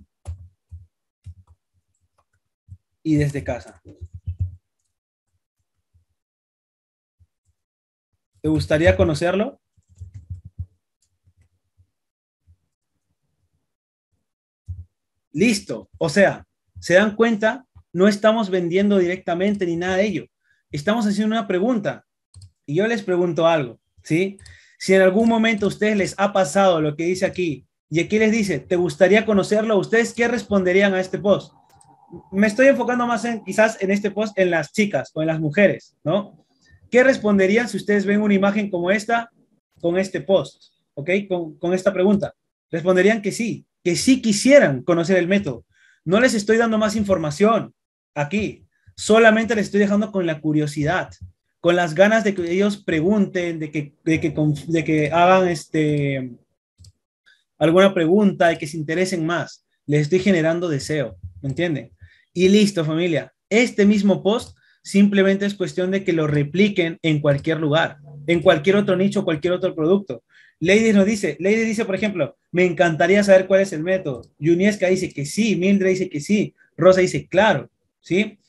y desde casa. ¿Te gustaría conocerlo? Listo. O sea, se dan cuenta, no estamos vendiendo directamente ni nada de ello estamos haciendo una pregunta y yo les pregunto algo, ¿sí? Si en algún momento ustedes les ha pasado lo que dice aquí y aquí les dice, ¿te gustaría conocerlo? ¿Ustedes qué responderían a este post? Me estoy enfocando más en quizás en este post en las chicas o en las mujeres, ¿no? ¿Qué responderían si ustedes ven una imagen como esta con este post? ¿Ok? Con, con esta pregunta. Responderían que sí, que sí quisieran conocer el método. No les estoy dando más información aquí, solamente les estoy dejando con la curiosidad, con las ganas de que ellos pregunten, de que, que, hagan este, alguna pregunta, de que se interesen más. Les estoy generando deseo, ¿me entienden? Y listo, familia. Este mismo post simplemente es cuestión de que lo repliquen en cualquier lugar, en cualquier otro nicho, cualquier otro producto. Lady nos dice, Lady dice, por ejemplo, me encantaría saber cuál es el método. Yuniesca dice que sí, Mildred dice que sí, Rosa dice, claro, ¿sí?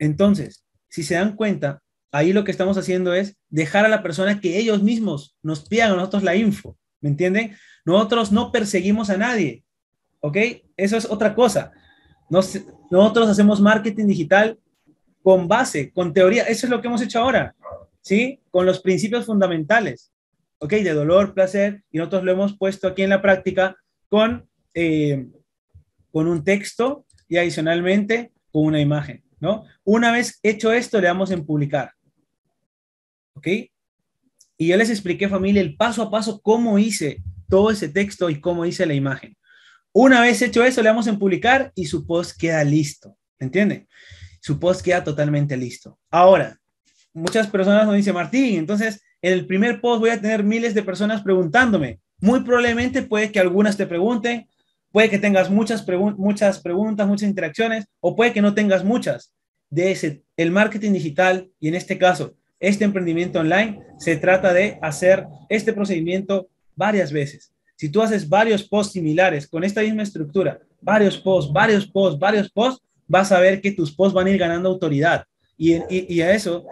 Entonces, si se dan cuenta, ahí lo que estamos haciendo es dejar a la persona que ellos mismos nos pidan a nosotros la info, ¿me entienden? Nosotros no perseguimos a nadie, ¿ok? Eso es otra cosa. nosotros hacemos marketing digital con base, con teoría, eso es lo que hemos hecho ahora, ¿sí? Con los principios fundamentales, ¿ok? De dolor, placer, y nosotros lo hemos puesto aquí en la práctica con, eh, con un texto y adicionalmente con una imagen. ¿no? Una vez hecho esto, le damos en publicar. ¿Ok? Y yo les expliqué, familia, el paso a paso cómo hice todo ese texto y cómo hice la imagen. Una vez hecho eso, le damos en publicar y su post queda listo. ¿Entienden? Su post queda totalmente listo. Ahora, muchas personas nos dicen, Martín, entonces en el primer post voy a tener miles de personas preguntándome. Muy probablemente puede que algunas te pregunten, Puede que tengas muchas, muchas preguntas, muchas interacciones, o puede que no tengas muchas. De ese, el marketing digital, y en este caso, este emprendimiento online, se trata de hacer este procedimiento varias veces. Si tú haces varios posts similares con esta misma estructura, varios posts, varios posts, varios posts, vas a ver que tus posts van a ir ganando autoridad. Y, a eso,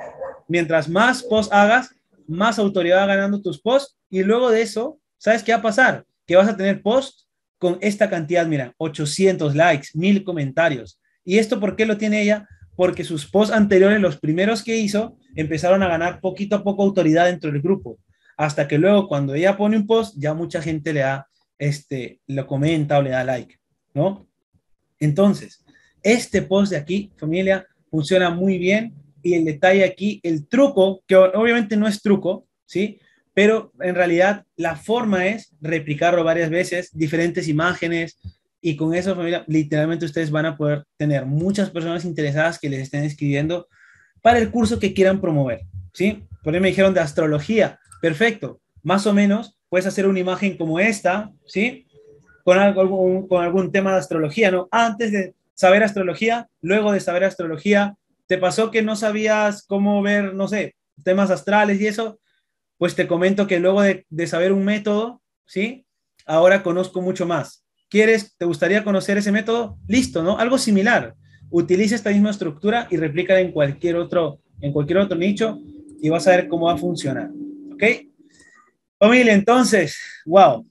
mientras más posts hagas, más autoridad ganando tus posts. Y luego de eso, ¿sabes qué va a pasar? Que vas a tener posts con esta cantidad, mira, 800 likes, 1000 comentarios. ¿Y esto por qué lo tiene ella? Porque sus posts anteriores, los primeros que hizo, empezaron a ganar poquito a poco autoridad dentro del grupo, hasta que luego cuando ella pone un post, ya mucha gente le da, este, lo comenta o le da like, ¿no? Entonces, este post de aquí, familia, funciona muy bien y el detalle aquí, el truco, que obviamente no es truco, ¿sí? pero en realidad la forma es replicarlo varias veces, diferentes imágenes, y con eso, literalmente ustedes van a poder tener muchas personas interesadas que les estén escribiendo para el curso que quieran promover, ¿sí? Por ahí me dijeron de astrología, perfecto, más o menos puedes hacer una imagen como esta, ¿sí? Con, algo, con algún tema de astrología, ¿no? Antes de saber astrología, luego de saber astrología, ¿te pasó que no sabías cómo ver, no sé, temas astrales y eso? pues te comento que luego de, saber un método, ¿sí? Ahora conozco mucho más. ¿Quieres, te gustaría conocer ese método? Listo, ¿no? Algo similar. Utiliza esta misma estructura y replica en cualquier otro, en cualquier otro nicho y vas a ver cómo va a funcionar. ¿Ok? Familia, entonces, wow.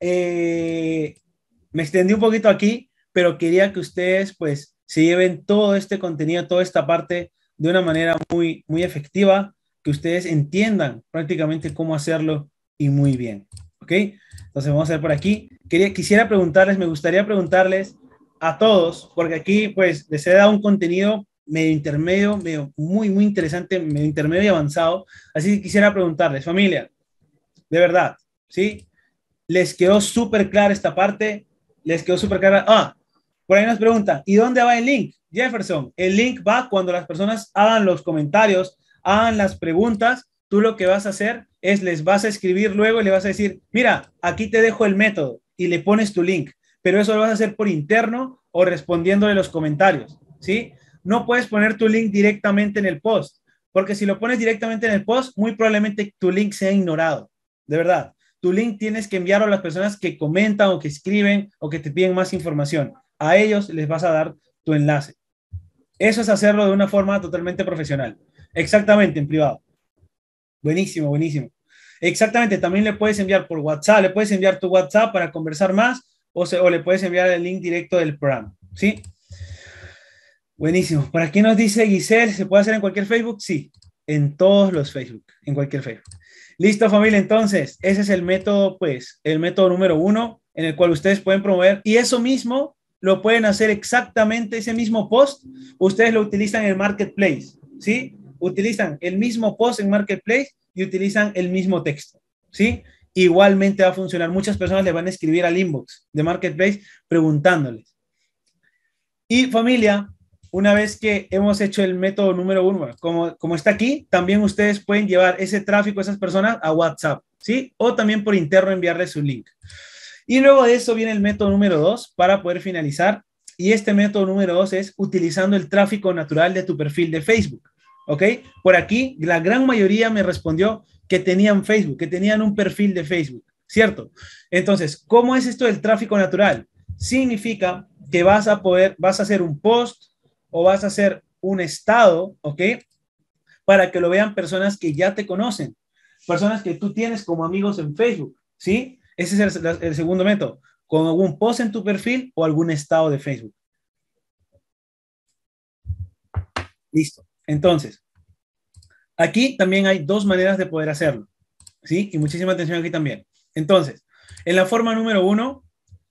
Eh, me extendí un poquito aquí, pero quería que ustedes, pues, se lleven todo este contenido, toda esta parte de una manera muy, muy efectiva que ustedes entiendan prácticamente cómo hacerlo y muy bien. ¿Ok? Entonces vamos a ver por aquí. Quería, quisiera preguntarles, me gustaría preguntarles a todos, porque aquí pues les he dado un contenido medio intermedio, medio muy, muy interesante, medio intermedio y avanzado. Así que quisiera preguntarles, familia, de verdad, ¿sí? ¿Les quedó súper clara esta parte? ¿Les quedó súper clara? Ah, por ahí nos pregunta, ¿y dónde va el link? Jefferson, el link va cuando las personas hagan los comentarios hagan las preguntas, tú lo que vas a hacer es les vas a escribir luego y le vas a decir, mira, aquí te dejo el método y le pones tu link, pero eso lo vas a hacer por interno o respondiéndole los comentarios, ¿sí? No puedes poner tu link directamente en el post, porque si lo pones directamente en el post, muy probablemente tu link sea ignorado, de verdad. Tu link tienes que enviarlo a las personas que comentan o que escriben o que te piden más información. A ellos les vas a dar tu enlace. Eso es hacerlo de una forma totalmente profesional. Exactamente, en privado. Buenísimo, buenísimo. Exactamente, también le puedes enviar por WhatsApp, le puedes enviar tu WhatsApp para conversar más o, le puedes enviar el link directo del programa, ¿sí? Buenísimo. ¿Para qué nos dice Giselle, ¿se puede hacer en cualquier Facebook? Sí, en todos los Facebook, en cualquier Facebook. Listo familia, entonces, ese es el método, pues, el método número uno en el cual ustedes pueden promover y eso mismo lo pueden hacer exactamente, ese mismo post, ustedes lo utilizan en el marketplace, ¿sí? utilizan el mismo post en Marketplace y utilizan el mismo texto, ¿sí? Igualmente va a funcionar. Muchas personas le van a escribir al inbox de Marketplace preguntándoles. Y familia, una vez que hemos hecho el método número uno, como, como está aquí, también ustedes pueden llevar ese tráfico a esas personas a WhatsApp, ¿sí? O también por interno enviarles su link. Y luego de eso viene el método número dos para poder finalizar. Y este método número dos es utilizando el tráfico natural de tu perfil de Facebook. ¿ok? Por aquí, la gran mayoría me respondió que tenían Facebook, que tenían un perfil de Facebook, ¿cierto? Entonces, ¿cómo es esto del tráfico natural? Significa que vas a poder, vas a hacer un post o vas a hacer un estado, ¿ok? Para que lo vean personas que ya te conocen, personas que tú tienes como amigos en Facebook, ¿sí? Ese es el, segundo método, con algún post en tu perfil o algún estado de Facebook. Listo. Entonces, aquí también hay dos maneras de poder hacerlo, ¿sí? Y muchísima atención aquí también. Entonces, en la forma número uno,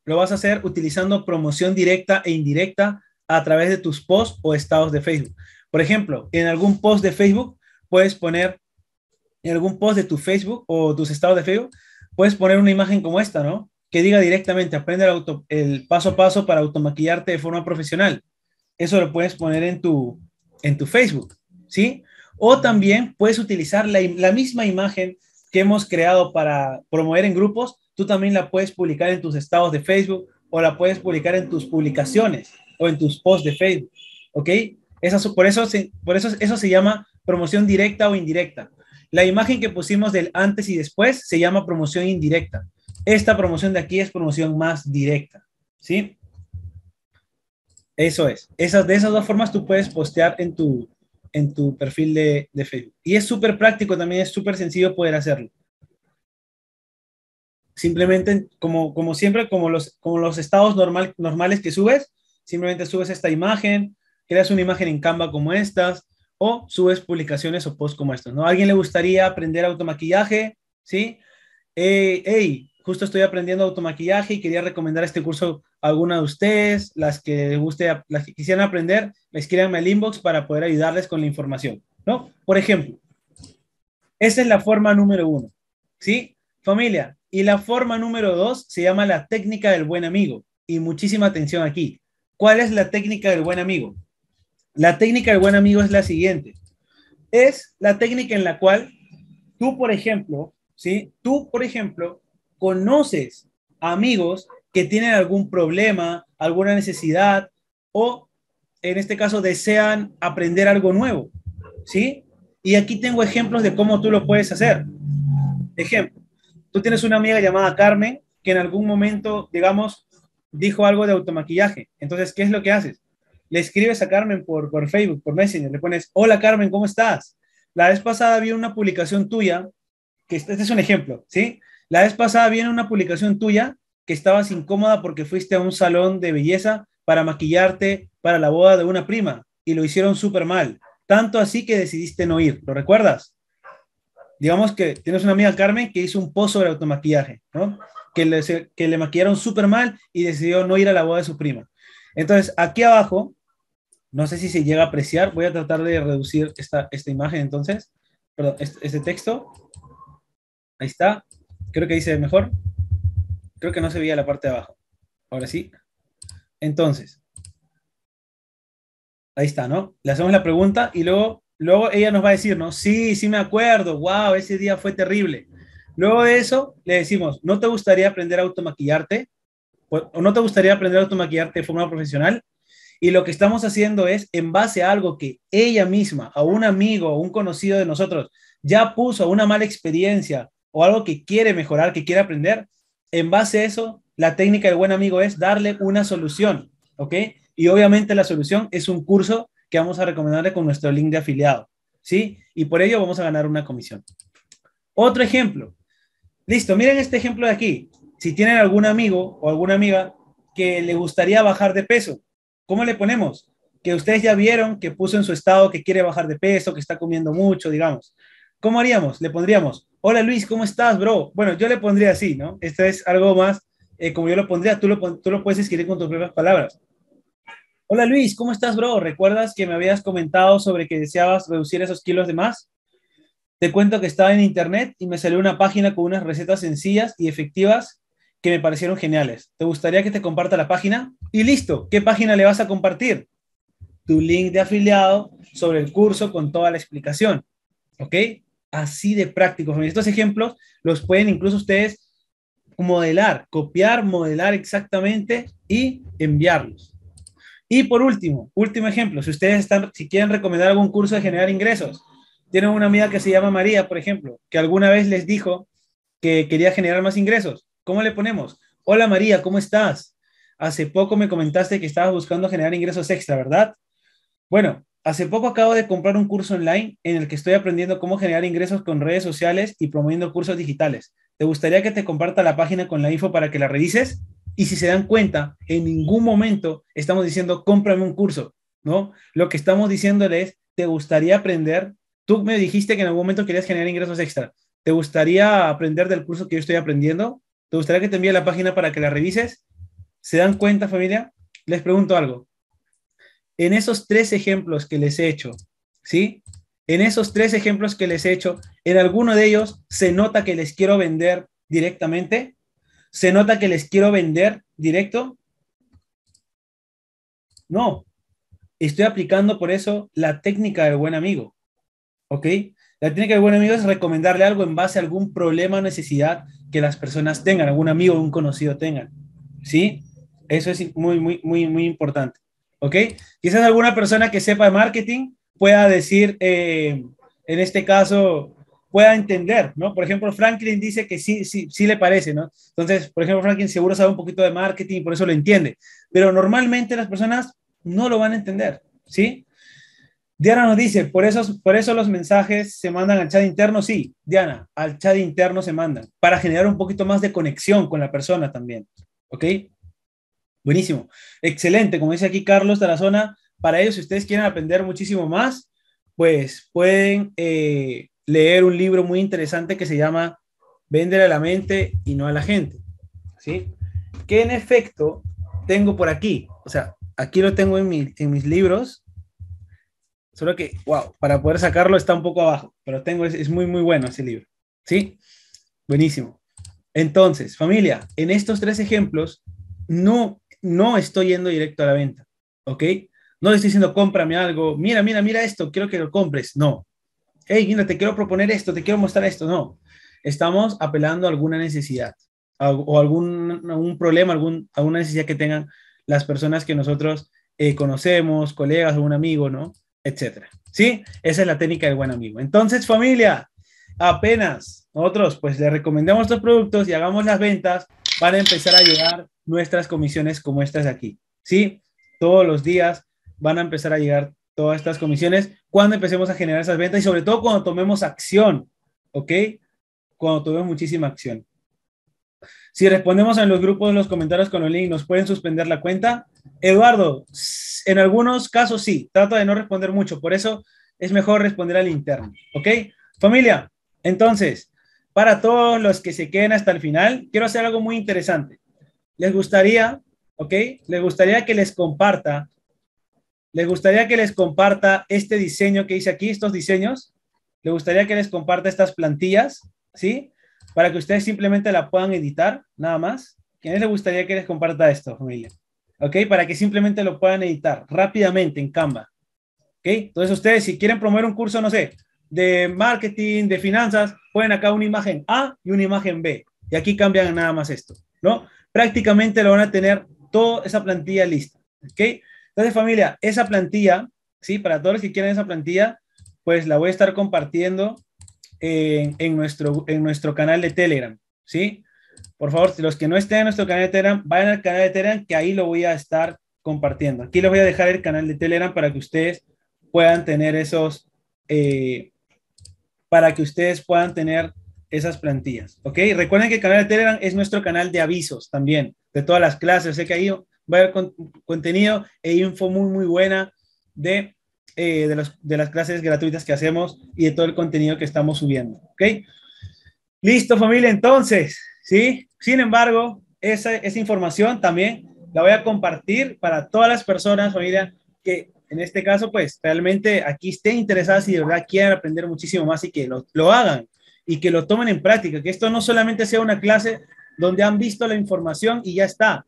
lo vas a hacer utilizando promoción directa e indirecta a través de tus posts o estados de Facebook. Por ejemplo, en algún post de Facebook puedes poner, en algún post de tu Facebook o tus estados de Facebook, puedes poner una imagen como esta, ¿no? Que diga directamente, aprende el, el paso a paso para automaquillarte de forma profesional. Eso lo puedes poner en tu, en tu Facebook, ¿sí? O también puedes utilizar la, misma imagen que hemos creado para promover en grupos, tú también la puedes publicar en tus estados de Facebook o la puedes publicar en tus publicaciones o en tus posts de Facebook, ¿ok? por eso, por eso, eso se llama promoción directa o indirecta. La imagen que pusimos del antes y después se llama promoción indirecta. Esta promoción de aquí es promoción más directa, ¿sí? Eso es. Esas, de esas dos formas tú puedes postear en tu, en tu perfil de, Facebook. Y es súper práctico, también es súper sencillo poder hacerlo. Simplemente, como, como siempre, como los, como los estados normal, normales que subes, simplemente subes esta imagen, creas una imagen en Canva como estas, o subes publicaciones o posts como estos, ¿no? ¿A alguien le gustaría aprender automaquillaje? ¿Sí? Eh, hey, justo estoy aprendiendo automaquillaje y quería recomendar este curso alguna de ustedes, las que guste, las quisieran aprender, escríbanme el inbox para poder ayudarles con la información, ¿no? Por ejemplo, esa es la forma número uno, ¿sí? Familia, y la forma número dos se llama la técnica del buen amigo. Y muchísima atención aquí. ¿Cuál es la técnica del buen amigo? La técnica del buen amigo es la siguiente. Es la técnica en la cual tú, por ejemplo, ¿sí? Tú, por ejemplo, conoces amigos que tienen algún problema, alguna necesidad o, en este caso, desean aprender algo nuevo. ¿Sí? Y aquí tengo ejemplos de cómo tú lo puedes hacer. Ejemplo, tú tienes una amiga llamada Carmen que en algún momento, digamos, dijo algo de automaquillaje. Entonces, ¿qué es lo que haces? Le escribes a Carmen por, por Facebook, por Messenger, le pones, hola Carmen, ¿cómo estás? La vez pasada vi una publicación tuya, que este, este es un ejemplo, ¿sí? La vez pasada vi una publicación tuya que estabas incómoda porque fuiste a un salón de belleza para maquillarte para la boda de una prima y lo hicieron súper mal. Tanto así que decidiste no ir, ¿lo recuerdas? Digamos que tienes una amiga Carmen que hizo un pozo sobre automaquillaje, ¿no? Que le, que le maquillaron súper mal y decidió no ir a la boda de su prima. Entonces, aquí abajo, no sé si se llega a apreciar, voy a tratar de reducir esta, esta imagen entonces, perdón, este, este texto. Ahí está, creo que dice mejor. Creo que no se veía la parte de abajo. Ahora sí. Entonces. Ahí está, ¿no? Le hacemos la pregunta y luego, luego ella nos va a decir, ¿no? Sí, sí me acuerdo. Wow, ese día fue terrible. Luego de eso, le decimos, ¿no te gustaría aprender a automaquillarte? Pues, ¿O no te gustaría aprender a automaquillarte de forma profesional? Y lo que estamos haciendo es, en base a algo que ella misma, a un amigo, a un conocido de nosotros, ya puso una mala experiencia o algo que quiere mejorar, que quiere aprender, en base a eso, la técnica del buen amigo es darle una solución, ¿ok? Y obviamente la solución es un curso que vamos a recomendarle con nuestro link de afiliado, ¿sí? Y por ello vamos a ganar una comisión. Otro ejemplo. Listo, miren este ejemplo de aquí. Si tienen algún amigo o alguna amiga que le gustaría bajar de peso, ¿cómo le ponemos? Que ustedes ya vieron que puso en su estado que quiere bajar de peso, que está comiendo mucho, digamos. ¿Cómo haríamos? Le pondríamos, hola Luis, ¿cómo estás, bro? Bueno, yo le pondría así, ¿no? Este es algo más, eh, como yo lo pondría, tú lo, tú lo puedes escribir con tus propias palabras. Hola Luis, ¿cómo estás, bro? ¿Recuerdas que me habías comentado sobre que deseabas reducir esos kilos de más? Te cuento que estaba en internet y me salió una página con unas recetas sencillas y efectivas que me parecieron geniales. ¿Te gustaría que te comparta la página? Y listo, ¿qué página le vas a compartir? Tu link de afiliado sobre el curso con toda la explicación. ¿Ok? así de prácticos. Estos ejemplos los pueden incluso ustedes modelar, copiar, modelar exactamente y enviarlos. Y por último, último ejemplo, si ustedes están, si quieren recomendar algún curso de generar ingresos, tienen una amiga que se llama María, por ejemplo, que alguna vez les dijo que quería generar más ingresos. ¿Cómo le ponemos? Hola María, ¿cómo estás? Hace poco me comentaste que estabas buscando generar ingresos extra, ¿verdad? Bueno, Hace poco acabo de comprar un curso online en el que estoy aprendiendo cómo generar ingresos con redes sociales y promoviendo cursos digitales. ¿Te gustaría que te comparta la página con la info para que la revises? Y si se dan cuenta, en ningún momento estamos diciendo, cómprame un curso, ¿no? Lo que estamos diciéndoles, es, ¿te gustaría aprender? Tú me dijiste que en algún momento querías generar ingresos extra. ¿Te gustaría aprender del curso que yo estoy aprendiendo? ¿Te gustaría que te envíe la página para que la revises? ¿Se dan cuenta, familia? Les pregunto algo en esos tres ejemplos que les he hecho, ¿sí? En esos tres ejemplos que les he hecho, en alguno de ellos se nota que les quiero vender directamente, se nota que les quiero vender directo. No, estoy aplicando por eso la técnica del buen amigo, ¿ok? La técnica del buen amigo es recomendarle algo en base a algún problema o necesidad que las personas tengan, algún amigo o un conocido tengan, ¿sí? Eso es muy, muy, muy, muy importante. ¿ok? Quizás alguna persona que sepa de marketing pueda decir, eh, en este caso, pueda entender, ¿no? Por ejemplo, Franklin dice que sí, sí, sí le parece, ¿no? Entonces, por ejemplo, Franklin seguro sabe un poquito de marketing, y por eso lo entiende, pero normalmente las personas no lo van a entender, ¿sí? Diana nos dice, por eso, por eso los mensajes se mandan al chat interno, sí, Diana, al chat interno se mandan, para generar un poquito más de conexión con la persona también, ¿ok? Buenísimo. Excelente. Como dice aquí Carlos la Zona, para ellos, si ustedes quieren aprender muchísimo más, pues pueden eh, leer un libro muy interesante que se llama Vender a la mente y no a la gente. ¿Sí? Que en efecto tengo por aquí. O sea, aquí lo tengo en, en mis libros. Solo que, wow, para poder sacarlo está un poco abajo, pero tengo, es muy, muy bueno ese libro. ¿Sí? Buenísimo. Entonces, familia, en estos tres ejemplos, no no estoy yendo directo a la venta, ¿ok? No le estoy diciendo, cómprame algo, mira, mira, mira esto, quiero que lo compres, no. Hey, mira, te quiero proponer esto, te quiero mostrar esto, no. Estamos apelando a alguna necesidad o algún, problema, algún, alguna necesidad que tengan las personas que nosotros eh, conocemos, colegas, o un amigo, ¿no? Etcétera. ¿Sí? Esa es la técnica del buen amigo. Entonces, familia, apenas nosotros pues le recomendamos los productos y hagamos las ventas, van a empezar a llegar nuestras comisiones como estas de aquí. ¿Sí? Todos los días van a empezar a llegar todas estas comisiones cuando empecemos a generar esas ventas y sobre todo cuando tomemos acción, ¿ok? Cuando tomemos muchísima acción. Si respondemos en los grupos, en los comentarios con el link, ¿nos pueden suspender la cuenta? Eduardo, en algunos casos sí, trata de no responder mucho, por eso es mejor responder al interno, ¿ok? Familia, entonces, para todos los que se queden hasta el final, quiero hacer algo muy interesante les gustaría, ¿ok? Les gustaría que les comparta, les gustaría que les comparta este diseño que hice aquí, estos diseños, les gustaría que les comparta estas plantillas, ¿sí? Para que ustedes simplemente la puedan editar, nada más. ¿Quiénes les gustaría que les comparta esto, familia? ¿Ok? Para que simplemente lo puedan editar rápidamente en Canva. ¿Ok? Entonces ustedes, si quieren promover un curso, no sé, de marketing, de finanzas, pueden acá una imagen A y una imagen B. Y aquí cambian nada más esto, ¿no? prácticamente lo van a tener toda esa plantilla lista. ¿ok? Entonces, familia, esa plantilla, ¿sí? para todos los que quieran esa plantilla, pues la voy a estar compartiendo en, nuestro, en nuestro canal de Telegram. ¿sí? Por favor, los que no estén en nuestro canal de Telegram, vayan al canal de Telegram, que ahí lo voy a estar compartiendo. Aquí les voy a dejar el canal de Telegram para que ustedes puedan tener esos, eh, para que ustedes puedan tener esas plantillas, ¿ok? Recuerden que el canal de Telegram es nuestro canal de avisos también, de todas las clases, sé que ahí va a haber contenido e info muy, muy buena de, eh, de, las clases gratuitas que hacemos y de todo el contenido que estamos subiendo, ¿ok? Listo, familia, entonces, ¿sí? Sin embargo, esa, información también la voy a compartir para todas las personas, familia, que en este caso, pues, realmente aquí estén interesadas y de verdad quieran aprender muchísimo más y que lo, lo hagan, y que lo tomen en práctica, que esto no solamente sea una clase donde han visto la información y ya está,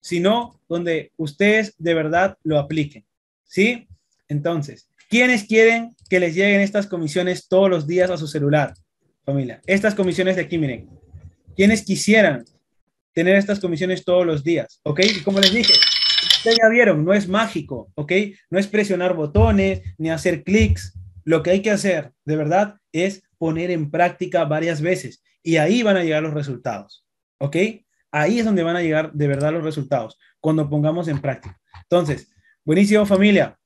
sino donde ustedes de verdad lo apliquen. ¿Sí? Entonces, ¿quiénes quieren que les lleguen estas comisiones todos los días a su celular, familia? Estas comisiones de aquí, miren. ¿Quiénes quisieran tener estas comisiones todos los días? ¿Ok? Y como les dije, ustedes ya vieron, no es mágico, ¿ok? No es presionar botones ni hacer clics. Lo que hay que hacer, de verdad, es poner en práctica varias veces y ahí van a llegar los resultados, ¿ok? Ahí es donde van a llegar de verdad los resultados, cuando pongamos en práctica. Entonces, buenísimo familia,